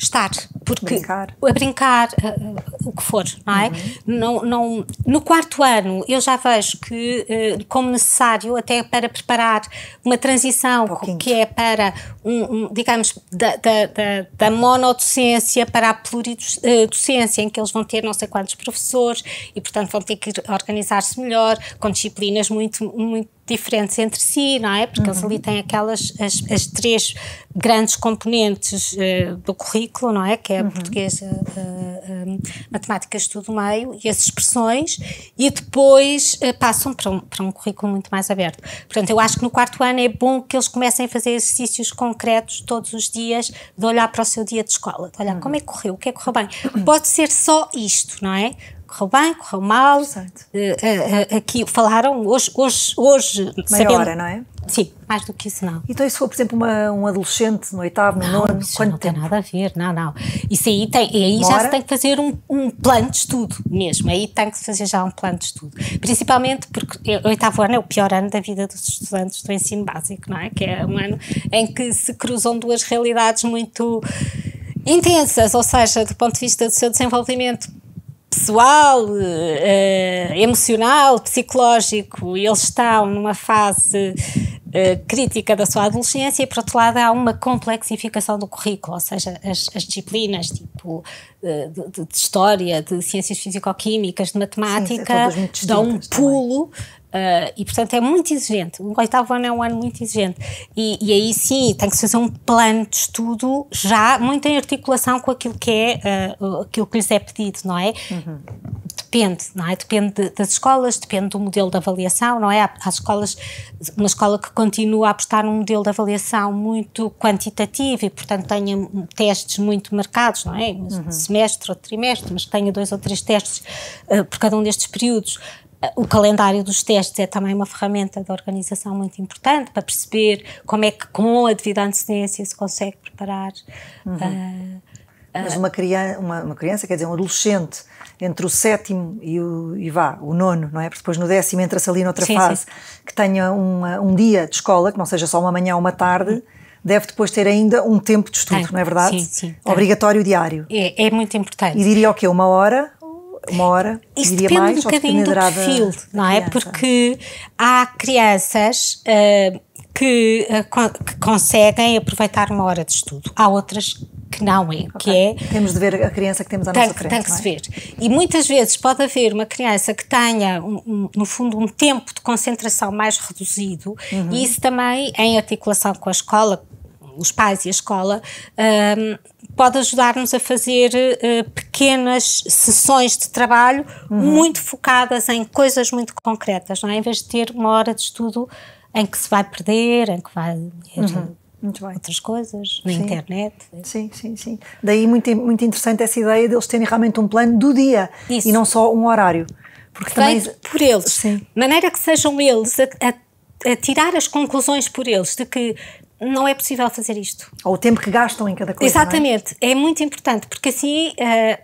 estar, porque brincar. a brincar, eh, eh, o que for, não é? Uhum. Não, não, no quarto ano eu já vejo que uh, como necessário até para preparar uma transição um que é para um, um digamos da, da, da, da, monodocência para a pluridocência em que eles vão ter não sei quantos professores e portanto vão ter que organizar-se melhor com disciplinas muito muito diferentes entre si, não é? Porque uhum. eles ali uhum. têm aquelas as, as três grandes componentes uh, do currículo, não é? Que é uhum. português, uh, eh, uh, eh, matemática, estudo meio e as expressões, e depois passam para um, para um currículo muito mais aberto. Portanto, eu acho que no quarto ano é bom que eles comecem a fazer exercícios concretos todos os dias, de olhar para o seu dia de escola, de olhar uhum. como é que correu, o que é que correu bem. Pode ser só isto, não é? correu bem, correu mal. Exato. Uh, eh, uh, eh, eh, aqui falaram hoje, hoje, hoje. Meia sabendo, hora, não é? Sim, mais do que isso não. Então isso foi, por exemplo, uma, um adolescente no oitavo, no nono, quanto não tempo? tem nada a ver, não, não. Isso aí, tem, aí já se tem que fazer um, um, plano de estudo mesmo, aí tem que se fazer já um plano de estudo. Principalmente porque o oitavo ano é o pior ano da vida dos estudantes do ensino básico, não é? Que é um ano em que se cruzam duas realidades muito intensas, ou seja, do ponto de vista do seu desenvolvimento pessoal, uh, emocional, psicológico, eles estão numa fase uh, crítica da sua adolescência, e por outro lado há uma complexificação do currículo, ou seja, as, as disciplinas tipo uh, de, de, história, de ciências físico-químicas, de matemática, Sim, dão um pulo Uh, e, portanto, é muito exigente. O oitavo ano é um ano muito exigente. E, e, aí sim, tem que se fazer um plano de estudo já muito em articulação com aquilo que, é, uh, aquilo que lhes é pedido, não é? Uhum. Depende, não é? Depende das escolas, depende do modelo de avaliação, não é? Há, há escolas, uma escola que continua a apostar num modelo de avaliação muito quantitativo e, portanto, tenha testes muito marcados, não é? Uhum. Semestre ou trimestre, mas que tenha dois ou três testes uh, por cada um destes períodos o calendário dos testes é também uma ferramenta de organização muito importante para perceber como é que, com a devida antecedência, se consegue preparar. Uhum. Uh, mas uma criança, uma, uma, criança, quer dizer, um adolescente, entre o sétimo e, o, e vá, o nono, não é? Porque depois no décimo entra-se ali noutra sim, fase, sim. que tenha um um dia de escola, que não seja só uma manhã ou uma tarde, sim. deve depois ter ainda um tempo de estudo, não é verdade? Sim, sim. Obrigatório diário. É, é muito importante. E diria o quê? Uma hora? uma hora, Isso diria depende mais, um bocadinho do perfil, não é? Porque há crianças uh, que, uh, que, conseguem aproveitar uma hora de estudo, há outras que não é, okay. que é... Temos de ver a criança que temos à tem, nossa frente, Tem que se é? ver. E muitas vezes pode haver uma criança que tenha, um, um, no fundo, um tempo de concentração mais reduzido uhum. e isso também, em articulação com a escola, os pais e a escola, um, ehm, pode ajudar-nos a fazer uh, pequenas sessões de trabalho uhum. muito focadas em coisas muito concretas, não é? em vez de ter uma hora de estudo em que se vai perder, em que vai ler uhum. outras coisas na sim. internet. Eh. Sim, sim, sim. Daí muito, muito interessante essa ideia deles eles terem realmente um plano do dia Isso. e não só um horário. Porque Feito também... por eles, sim. de maneira que sejam eles a, a a tirar as conclusões por eles de que não é possível fazer isto. Ou o tempo que gastam em cada coisa. É? Exatamente, é? é? muito importante, porque assim uh,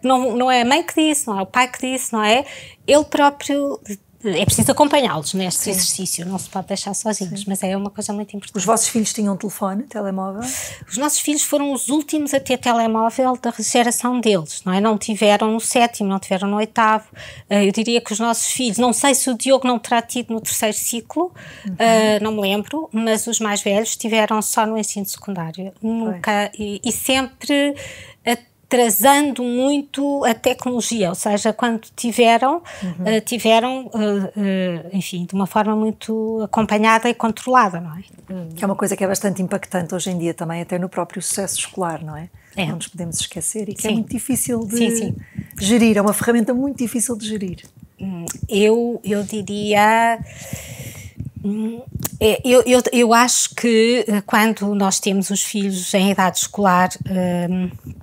não, não é a mãe que disse, não é o pai que disse, não é? Ele próprio é preciso acompanhá-los neste Sim. exercício, não se pode deixar sozinhos, Sim. mas é uma coisa muito importante. Os vossos filhos tinham telefone, telemóvel? Os nossos filhos foram os últimos a ter telemóvel da geração deles, não é? Não tiveram no sétimo, não tiveram no oitavo. Eh, eu diria que os nossos filhos, não sei se o Diogo não terá tido no terceiro ciclo, uhum. Eh, não me lembro, mas os mais velhos tiveram só no ensino secundário. Nunca, e, e sempre trazendo muito a tecnologia, ou seja, quando tiveram, uhum. uh, tiveram, uh, uh, enfim, de uma forma muito acompanhada e controlada, não é? Uhum. Que é uma coisa que é bastante impactante hoje em dia também, até no próprio sucesso escolar, não é? é. Não nos podemos esquecer e que é sim. é muito difícil de sim, sim. gerir, é uma ferramenta muito difícil de gerir. Hum, eu, eu diria... Hum, é, eu, eu, eu acho que quando nós temos os filhos em idade escolar... Um,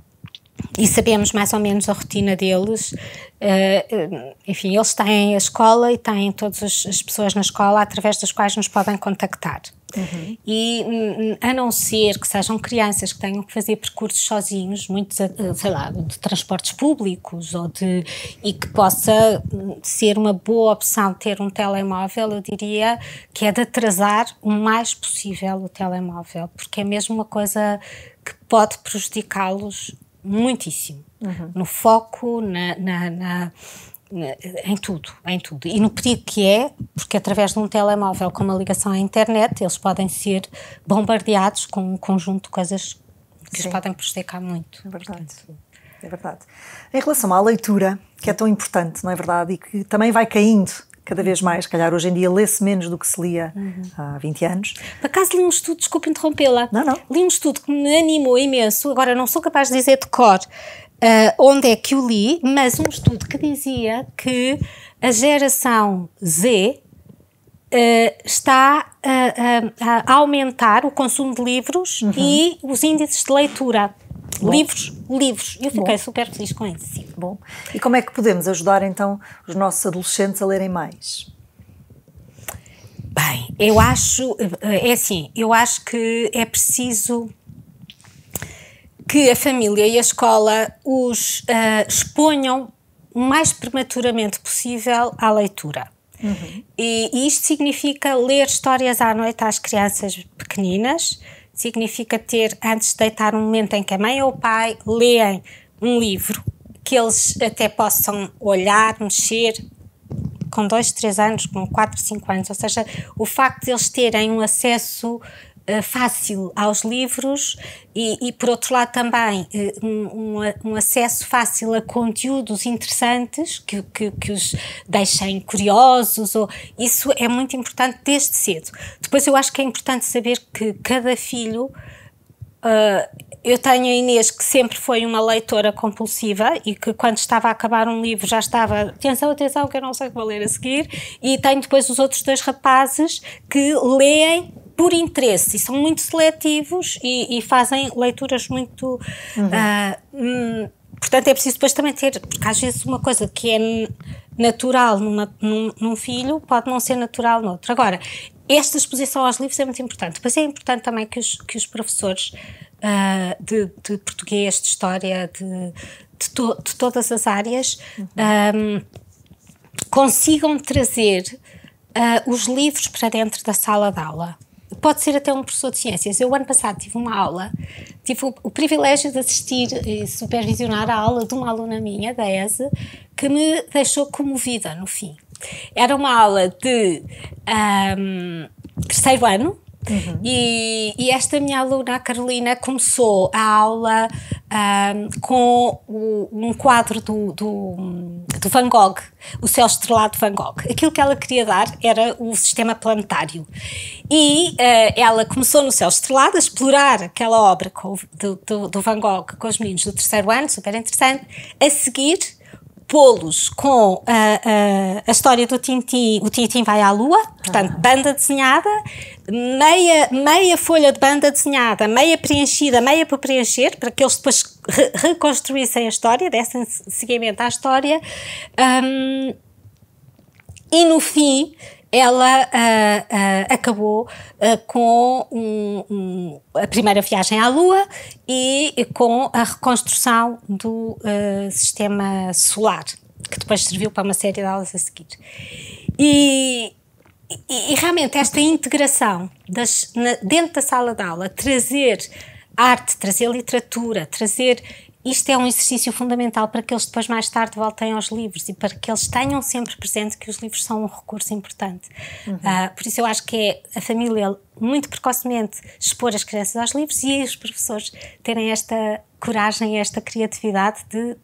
e sabemos mais ou menos a rotina deles. Uh, enfim, eles têm a escola e têm todas as pessoas na escola através das quais nos podem contactar. Uhum. E hum, a não ser que sejam crianças que tenham que fazer percursos sozinhos, muitos eh, sei lá, de transportes públicos ou de. e que possa hum, ser uma boa opção ter um telemóvel, eu diria que é de atrasar o mais possível o telemóvel, porque é mesmo uma coisa que pode prejudicá-los muitíssimo. Uhum. No foco, na, na, na, em tudo, em tudo. E no perigo que é, porque através de um telemóvel com uma ligação à internet, eles podem ser bombardeados com um conjunto de coisas que os podem prejudicar muito. É verdade. Portanto, é verdade. Em relação à leitura, que é tão importante, não é verdade? E que também vai caindo cada vez mais, calhar hoje em dia lê-se menos do que se lia uhum. há 20 anos. Por acaso li um estudo, desculpe interrompê-la. Não, não. Li um estudo que me animou imenso, agora não sou capaz de dizer de cor uh, onde é que o li, mas um estudo que dizia que a geração Z uh, está a, a, aumentar o consumo de livros uhum. e os índices de leitura livros, Livros, livros. Eu fiquei bom. super feliz com isso. Bom. E como é que podemos ajudar então os nossos adolescentes a lerem mais? Bem, eu acho, eh, é assim, eu acho que é preciso que a família e a escola os uh, exponham o mais prematuramente possível à leitura. Uhum. E, e isto significa ler histórias à noite às crianças pequeninas, significa ter, antes de deitar, um momento em que a mãe ou o pai leem um livro que eles até possam olhar, mexer, com 2, 3 anos, com 4, 5 anos, ou seja, o facto de eles terem um acesso eh, fácil aos livros e, e, por outro lado, também eh, um, um, acesso fácil a conteúdos interessantes que, que, que, os deixem curiosos. Ou, isso é muito importante desde cedo. Depois, eu acho que é importante saber que cada filho. Uh, eu tenho a Inês que sempre foi uma leitora compulsiva e que quando estava a acabar um livro já estava atenção, atenção que eu não sei o que vou ler a seguir e tenho depois os outros dois rapazes que leem por interesse e são muito seletivos e, e fazem leituras muito. Uhum. Uh, portanto, é preciso depois também ter, porque às vezes uma coisa que é natural numa, num, num, filho pode não ser natural noutro. Agora, esta exposição aos livros é muito importante. Depois é importante também que os, que os professores uh, de, de, português, de história, de, de, to, de todas as áreas uhum. um, ah, consigam trazer uh, os livros para dentro da sala de aula pode ser até um professor de ciências. Eu, ano passado, tive uma aula, tive o, o privilégio de assistir e eh, supervisionar a aula de uma aluna minha, da ESE, que me deixou comovida no fim. Era uma aula de um, terceiro ano, Uhum. E, e, esta minha aluna, a Carolina, começou a aula um, com o, um quadro do, do, do, Van Gogh, o céu estrelado de Van Gogh. Aquilo que ela queria dar era o sistema planetário. E uh, ela começou no céu estrelado a explorar aquela obra com, do, do, do Van Gogh com os meninos do terceiro ano, super interessante. A seguir, pô-los com a, a, a, história do Tintim, o Tintim vai à Lua, portanto, ah. banda desenhada, meia, meia folha de banda desenhada, meia preenchida, meia para preencher, para que eles depois re reconstruíssem a história, dessem seguimento à história. Um, e no fim, ela uh, uh, acabou uh, com um, um, a primeira viagem à Lua e com a reconstrução do sistema solar, que depois serviu para uma série de aulas a seguir. E, e, e realmente esta integração das, na, dentro da sala de aula, trazer arte, trazer literatura, trazer isto é um exercício fundamental para que eles depois mais tarde voltem aos livros e para que eles tenham sempre presente que os livros são um recurso importante. Uhum. Uh, por isso eu acho que é a família muito precocemente expor as crianças aos livros e os professores terem esta coragem, esta criatividade de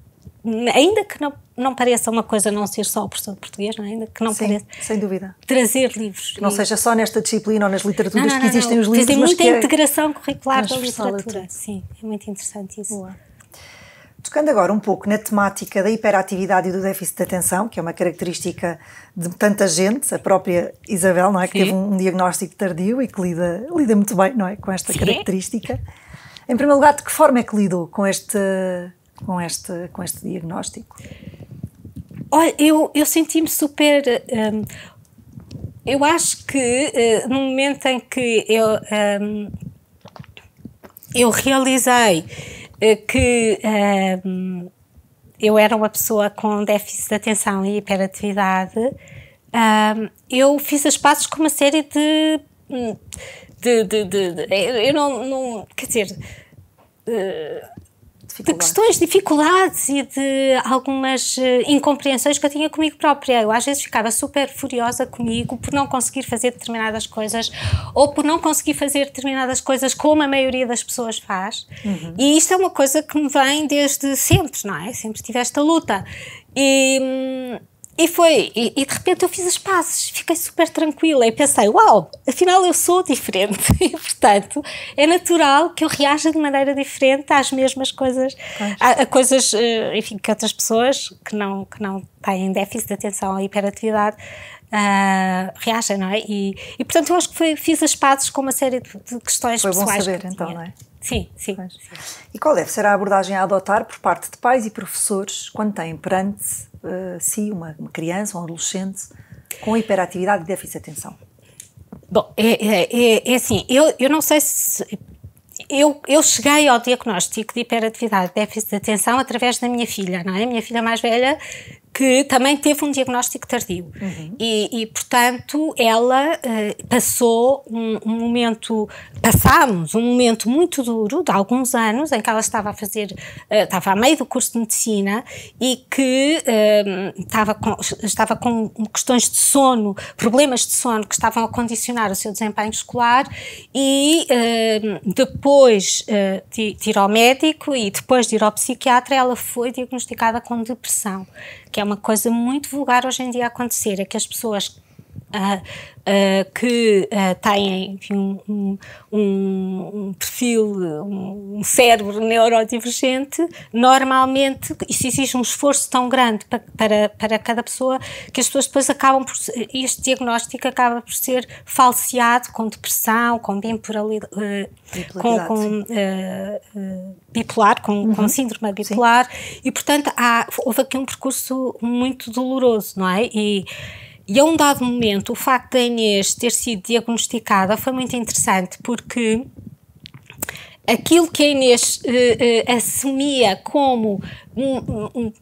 ainda que não, não pareça uma coisa não ser só o professor de português, não, é? ainda que não Sim, pareça. Sem dúvida. Trazer livros. Que não e... seja só nesta disciplina ou nas literaturas não, não, que existem os livros. Tem muita é integração curricular da literatura. Sim, é muito interessante isso. Boa. Tocando agora um pouco na temática da hiperatividade e do déficit de atenção, que é uma característica de tanta gente, a própria Isabel, não é? Sim. Que teve um, diagnóstico tardio e que lida, lida muito bem, não é? Com esta Sim. característica. Em primeiro lugar, de que forma é que lidou com este, com este, com este diagnóstico? Olha, eu, eu senti-me super. Hum, eu acho que eh, no momento em que eu, hum, eu realizei eh, que uh, eu era uma pessoa com déficit de atenção e hiperatividade, uh, eu fiz as passos com uma série hum, de. de, de, de eu não, não, Quer dizer. Uh, de questões, dificuldades e de algumas eh, incompreensões que eu tinha comigo própria. Eu às vezes ficava super furiosa comigo por não conseguir fazer determinadas coisas ou por não conseguir fazer determinadas coisas como a maioria das pessoas faz. Uhum. E isto é uma coisa que me vem desde sempre, não é? Sempre tive esta luta. E, hum, e foi, e, e, de repente eu fiz as pazes, fiquei super tranquila e pensei, uau, afinal eu sou diferente e portanto é natural que eu reaja de maneira diferente às mesmas coisas, a, a, coisas, eh, enfim, que outras pessoas que não, que não têm déficit de atenção ou hiperatividade uh, reagem, não é? E, e portanto eu acho que foi, fiz as pazes com uma série de, de questões foi pessoais. Foi bom saber então, não é? Sim, sim, sim. E qual deve é, ser a abordagem a adotar por parte de pais e professores quando têm perante eh, si, uma, uma criança, um adolescente, com hiperatividade e déficit de atenção? Bom, é, é, é, é, assim, eu, eu não sei se. Eu, eu cheguei ao diagnóstico de hiperatividade, e déficit de atenção, através da minha filha, não é? A minha filha mais velha que também teve um diagnóstico tardio uhum. e, e, portanto ela eh, passou um, um, momento passámos um momento muito duro de alguns anos em que ela estava a fazer eh, estava a meio do curso de medicina e que eh, estava com, estava com questões de sono problemas de sono que estavam a condicionar o seu desempenho escolar e depois de, de ir ao médico e depois de ir ao psiquiatra ela foi diagnosticada com depressão que é uma coisa muito vulgar hoje em dia acontecer, é que as pessoas Uh, que uh, têm enfim, um, um, um, perfil, um, cérebro neurodivergente, normalmente isso exige um esforço tão grande para, para, para, cada pessoa que as pessoas depois acabam por. Este diagnóstico acaba por ser falseado com depressão, com bipolaridade. Com, com bipolar, com, uhum. com, síndrome bipolar, Sim. e portanto há, houve aqui um percurso muito doloroso, não é? E, e a um dado momento, o facto da Inês ter sido diagnosticada foi muito interessante porque aquilo que a Inês eh, eh, assumia como um, um,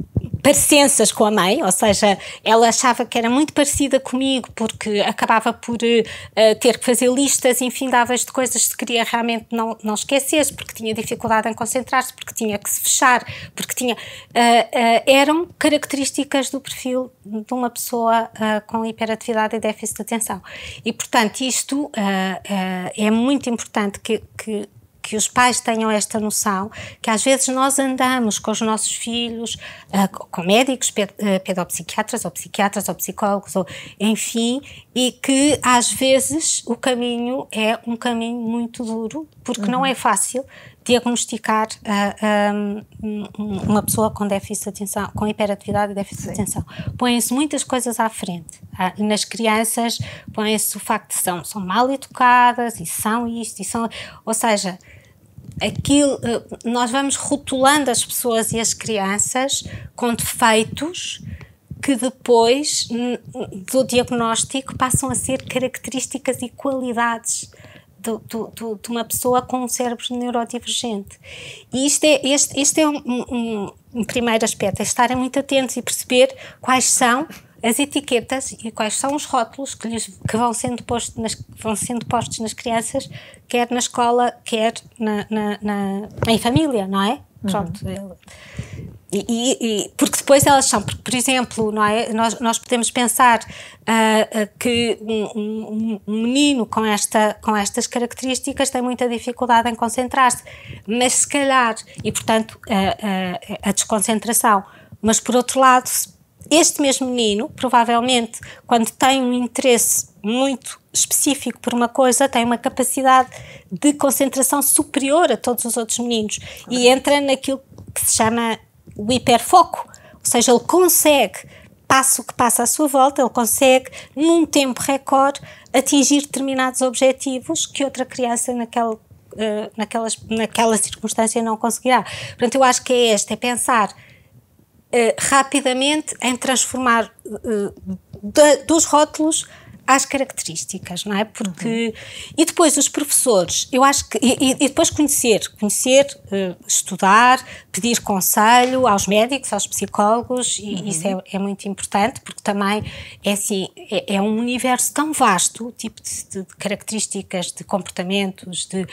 parecenças com a mãe, ou seja, ela achava que era muito parecida comigo porque acabava por uh, ter que fazer listas infindáveis de coisas que queria realmente não, não esquecer, porque tinha dificuldade em concentrar-se, porque tinha que se fechar, porque tinha... Uh, uh, eram características do perfil de uma pessoa com hiperatividade e déficit de atenção. E, portanto, isto é muito importante que, que que os pais tenham esta noção que às vezes nós andamos com os nossos filhos, ah, com médicos, ah, pedopsiquiatras ou psiquiatras ou psicólogos, ou, enfim, e que às vezes o caminho é um caminho muito duro, porque uhum. não é fácil diagnosticar uh, ah, um, uma pessoa com déficit de atenção, com hiperatividade e déficit Sim. de atenção. Põem-se muitas coisas à frente. Ah, nas crianças põe-se o facto de são, são mal educadas e são isto e são... Ou seja, aquilo, eh, nós vamos rotulando as pessoas e as crianças com defeitos que depois do diagnóstico passam a ser características e qualidades do, do, do, de uma pessoa com um cérebro neurodivergente. E isto é, este, este é um, um, um primeiro aspecto, é estarem muito atentos e perceber quais são as etiquetas e quais são os rótulos que, lhes, que vão, sendo nas, vão sendo postos nas crianças quer na escola, quer na, na, na em família, não é? Uhum. Pronto. Uhum. E, e, e, porque depois elas são, por, por exemplo, não é? nós, nós podemos pensar uh, uh, que um, um, um, menino com, esta, com estas características tem muita dificuldade em concentrar-se, mas se calhar, e portanto uh, a desconcentração, mas por outro lado, se este mesmo menino, provavelmente, quando tem um interesse muito específico por uma coisa, tem uma capacidade de concentração superior a todos os outros meninos ah. e entra naquilo que se chama o hiperfoco, ou seja, ele consegue, passo que passa à sua volta, ele consegue, num tempo recorde, atingir determinados objetivos que outra criança naquela eh, naquelas, naquela circunstância não conseguirá. Portanto, eu acho que é este: é pensar eh, rapidamente em transformar uh, dos rótulos às características, não é? Porque uhum. e depois os professores, eu acho que e, e depois conhecer, conhecer, eh, estudar, pedir conselho aos médicos, aos psicólogos, e uhum. isso é, é, muito importante porque também é assim é, é um universo tão vasto, tipo de, de, características, de comportamentos, de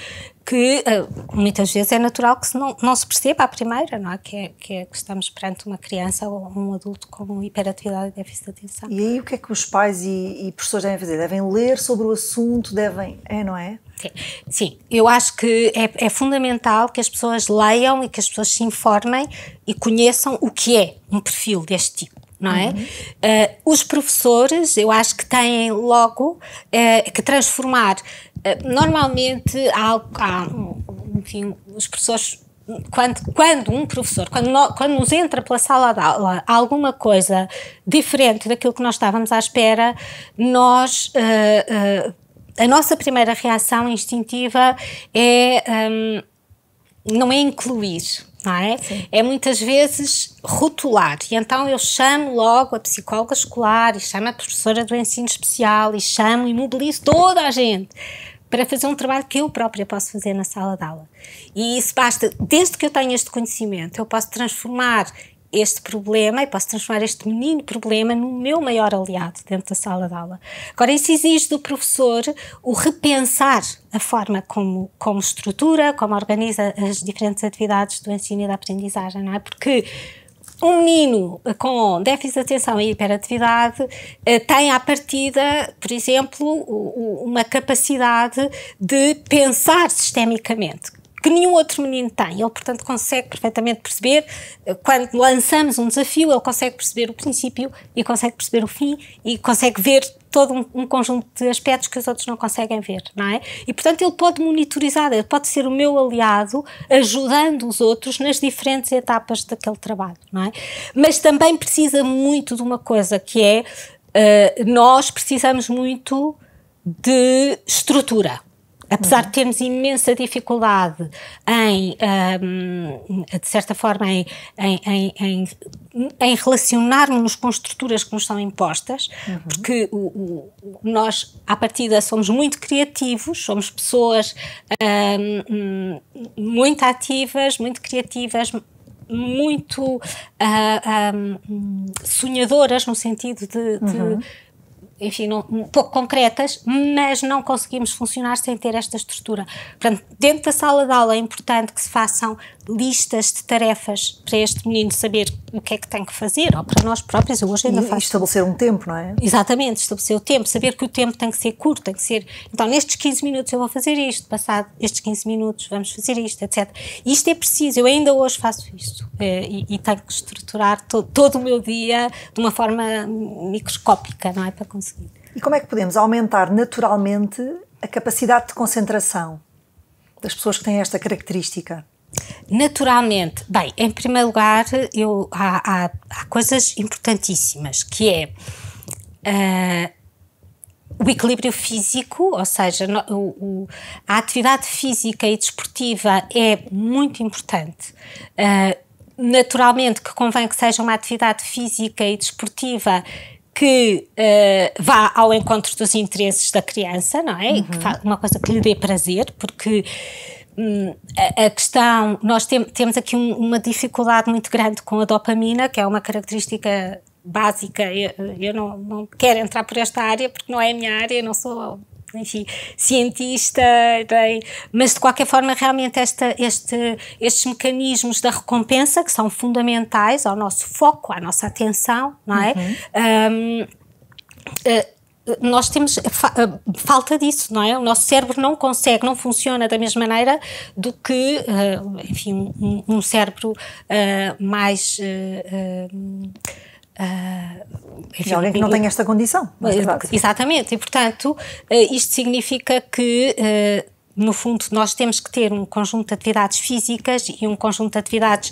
que eh, muitas vezes é natural que se não, não se perceba à primeira, não é? Que, é? que, é? que estamos perante uma criança ou um adulto com hiperatividade e déficit de atenção. E aí o que é que os pais e, e professores devem fazer? Devem ler sobre o assunto, devem. É, não é? Sim, eu acho que é, é fundamental que as pessoas leiam e que as pessoas se informem e conheçam o que é um perfil deste tipo não é? Uh, os professores, eu acho que têm logo uh, que transformar eh, normalmente há, há enfim, os professores quando, quando um professor, quando, quando nos entra pela sala de aula alguma coisa diferente daquilo que nós estávamos à espera, nós. Uh, uh, a nossa primeira reação instintiva é. Um, não é incluir, não é? É muitas vezes rotular. E então eu chamo logo a psicóloga escolar, e chamo a professora do ensino especial, e chamo e mobilizo toda a gente para fazer um trabalho que eu própria posso fazer na sala de aula. E isso basta, desde que eu tenho este conhecimento, eu posso transformar este problema e posso transformar este menino problema no meu maior aliado dentro da sala de aula. Agora, isso exige do professor o repensar a forma como, como estrutura, como organiza as diferentes atividades do ensino e da aprendizagem, não é? Porque um menino com déficit de atenção e hiperatividade eh, tem à partida, por exemplo, uma capacidade de pensar sistemicamente, que nenhum outro menino tem. Ele, portanto, consegue perfeitamente perceber, eh, quando lançamos um desafio, ele consegue perceber o princípio e consegue perceber o fim e consegue ver todo um, um, conjunto de aspectos que os outros não conseguem ver, não é? E portanto ele pode monitorizar, ele pode ser o meu aliado, ajudando os outros nas diferentes etapas daquele trabalho, não é? Mas também precisa muito de uma coisa que é uh, nós precisamos muito de estrutura. Apesar de termos imensa dificuldade em, um, de certa forma, em, em, em, em relacionarmos-nos com estruturas que nos são impostas, uhum. porque o, o, nós, à partida, somos muito criativos, somos pessoas um, muito ativas, muito criativas, muito uh, ah, ah, um, sonhadoras no sentido de, de, uhum enfim, não, pouco concretas, mas não conseguimos funcionar sem ter esta estrutura. Portanto, dentro da sala de aula é importante que se façam listas de tarefas para este menino saber o que é que tem que fazer, ou para nós próprios, eu hoje ainda e, faço. estabelecer um tempo, não é? Exatamente, estabelecer o tempo, saber que o tempo tem que ser curto, tem que ser. Então, nestes 15 minutos eu vou fazer isto, passado estes 15 minutos vamos fazer isto, etc. Isto é preciso, eu ainda hoje faço isto eh, e, e tenho que estruturar todo, todo o meu dia de uma forma microscópica, não é? Para conseguir conseguir. E como é que podemos aumentar naturalmente a capacidade de concentração das pessoas que têm esta característica? Naturalmente, bem, em primeiro lugar, eu, há, há, há coisas importantíssimas, que é uh, o equilíbrio físico, ou seja, no, o, a atividade física e desportiva é muito importante. Uh, naturalmente que convém que seja uma atividade física e desportiva que uh, vá ao encontro dos interesses da criança, não é? Uhum. uma coisa que lhe dê prazer, porque hum, a, a, questão, nós tem, temos aqui um, uma dificuldade muito grande com a dopamina, que é uma característica básica. Eu, eu não, não, quero entrar por esta área porque não é a minha área, não sou enfim, cientista, bem, mas de qualquer forma, realmente esta, este, estes mecanismos da recompensa, que são fundamentais ao nosso foco, à nossa atenção, não é? Uhum. Um, uh, eh, eh, nós temos eh, falta disso, não é? O nosso cérebro não consegue, não funciona da mesma maneira do que, enfim, um, cérebro mais Uh, enfim, alguém que não tem esta condição. Exatamente, e portanto, ah, isto significa que, ah, no fundo, nós temos que ter um conjunto de atividades físicas e um conjunto de atividades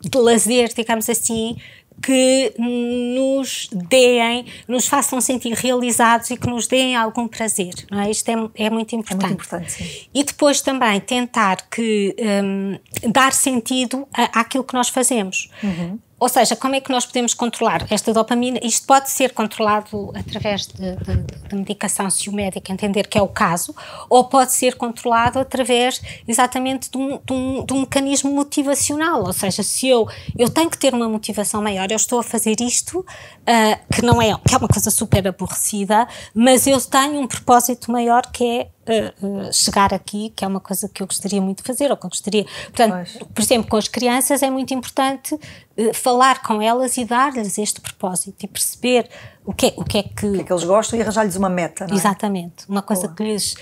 de lazer, digamos assim, que nos deem, nos façam sentir realizados e que nos deem algum prazer. Não é? Isto é, é muito importante. É muito importante e depois também tentar que um, dar sentido àquilo que nós fazemos. Uhum. Ou seja, como é que nós podemos controlar esta dopamina? Isto pode ser controlado através de, de, de, medicação, se o médico entender que é o caso, ou pode ser controlado através exatamente de um, de um, de um mecanismo motivacional. Ou seja, se eu, eu tenho que ter uma motivação maior, eu estou a fazer isto, uh, que não é, que é uma coisa super aborrecida, mas eu tenho um propósito maior que é uh, chegar aqui, que é uma coisa que eu gostaria muito de fazer, ou que eu gostaria. Portanto, pois. por exemplo, com as crianças é muito importante uh, falar com elas e dar-lhes este propósito e perceber o que é, o que, é que, o que, é que eles gostam e arranjar-lhes uma meta, não é? Exatamente, uma coisa Boa. que lhes,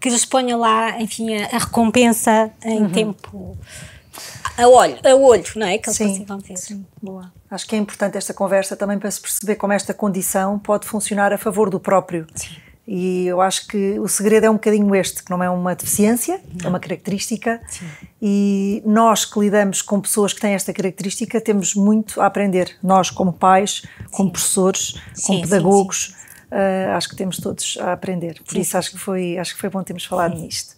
que lhes ponha lá, enfim, a, recompensa em uhum. tempo a olho, a olho, não é? Que eles sim, consigam ver. Sim. Boa. Acho que é importante esta conversa também para se perceber como esta condição pode funcionar a favor do próprio. Sim. E eu acho que o segredo é um bocadinho este, que não é uma deficiência, não. é uma característica. Sim. E nós que lidamos com pessoas que têm esta característica temos muito a aprender. Nós, como pais, como sim. professores, como pedagogos, uh, acho que temos todos a aprender. Por isso acho que, foi, acho que foi bom termos falado nisto.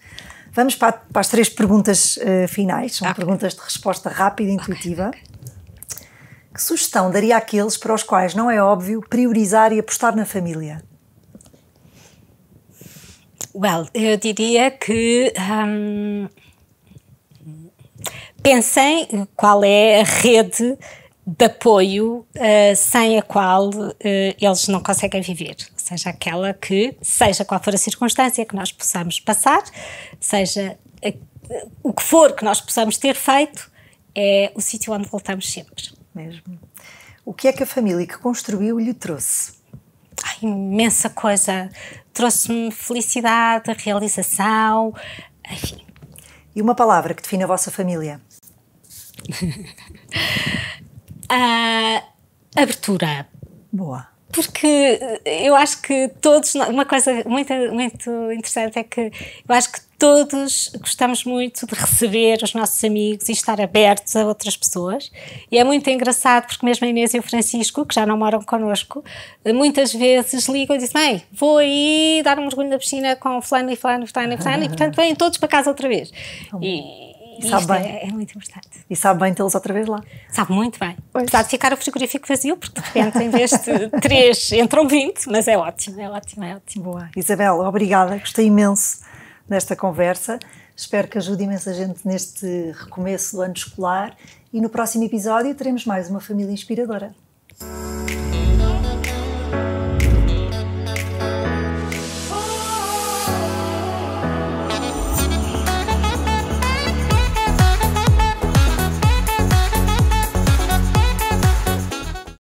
Vamos para, para, as três perguntas uh, finais. São okay. perguntas de resposta rápida e intuitiva. okay. Que sugestão daria àqueles para os quais não é óbvio priorizar e apostar na família? Well, eu diria que um, pensem qual é a rede de apoio uh, sem a qual uh, eles não conseguem viver. Ou seja, aquela que, seja qual for a circunstância que nós possamos passar, seja o que for que nós possamos ter feito, é o sítio onde voltamos sempre. Mesmo. O que é que a família que construiu lhe trouxe? ai, imensa coisa. Trouxe-me felicidade, realização, enfim. E uma palavra que define a vossa família? uh, abertura. Boa. Porque eu acho que todos, uma coisa muito, muito interessante é que eu acho que todos gostamos muito de receber os nossos amigos e estar abertos a outras pessoas. E é muito engraçado porque mesmo a Inês e o Francisco, que já não moram connosco, muitas vezes ligam e dizem: bem vou aí dar um mergulho na piscina com fulano e fulano, fulano e fulano, e portanto vêm todos para casa outra vez. E, e sabe bem. É, é, muito importante. E sabe bem tê-los outra vez lá. Sabe muito bem. Pois. Apesar de ficar o frigorífico vazio, porque de repente em vez de três entram vinte, mas é ótimo, é ótimo, é ótimo. Boa. Isabel, obrigada, gostei imenso nesta conversa. Espero que ajude imensa gente neste recomeço do ano escolar e no próximo episódio teremos mais uma família inspiradora.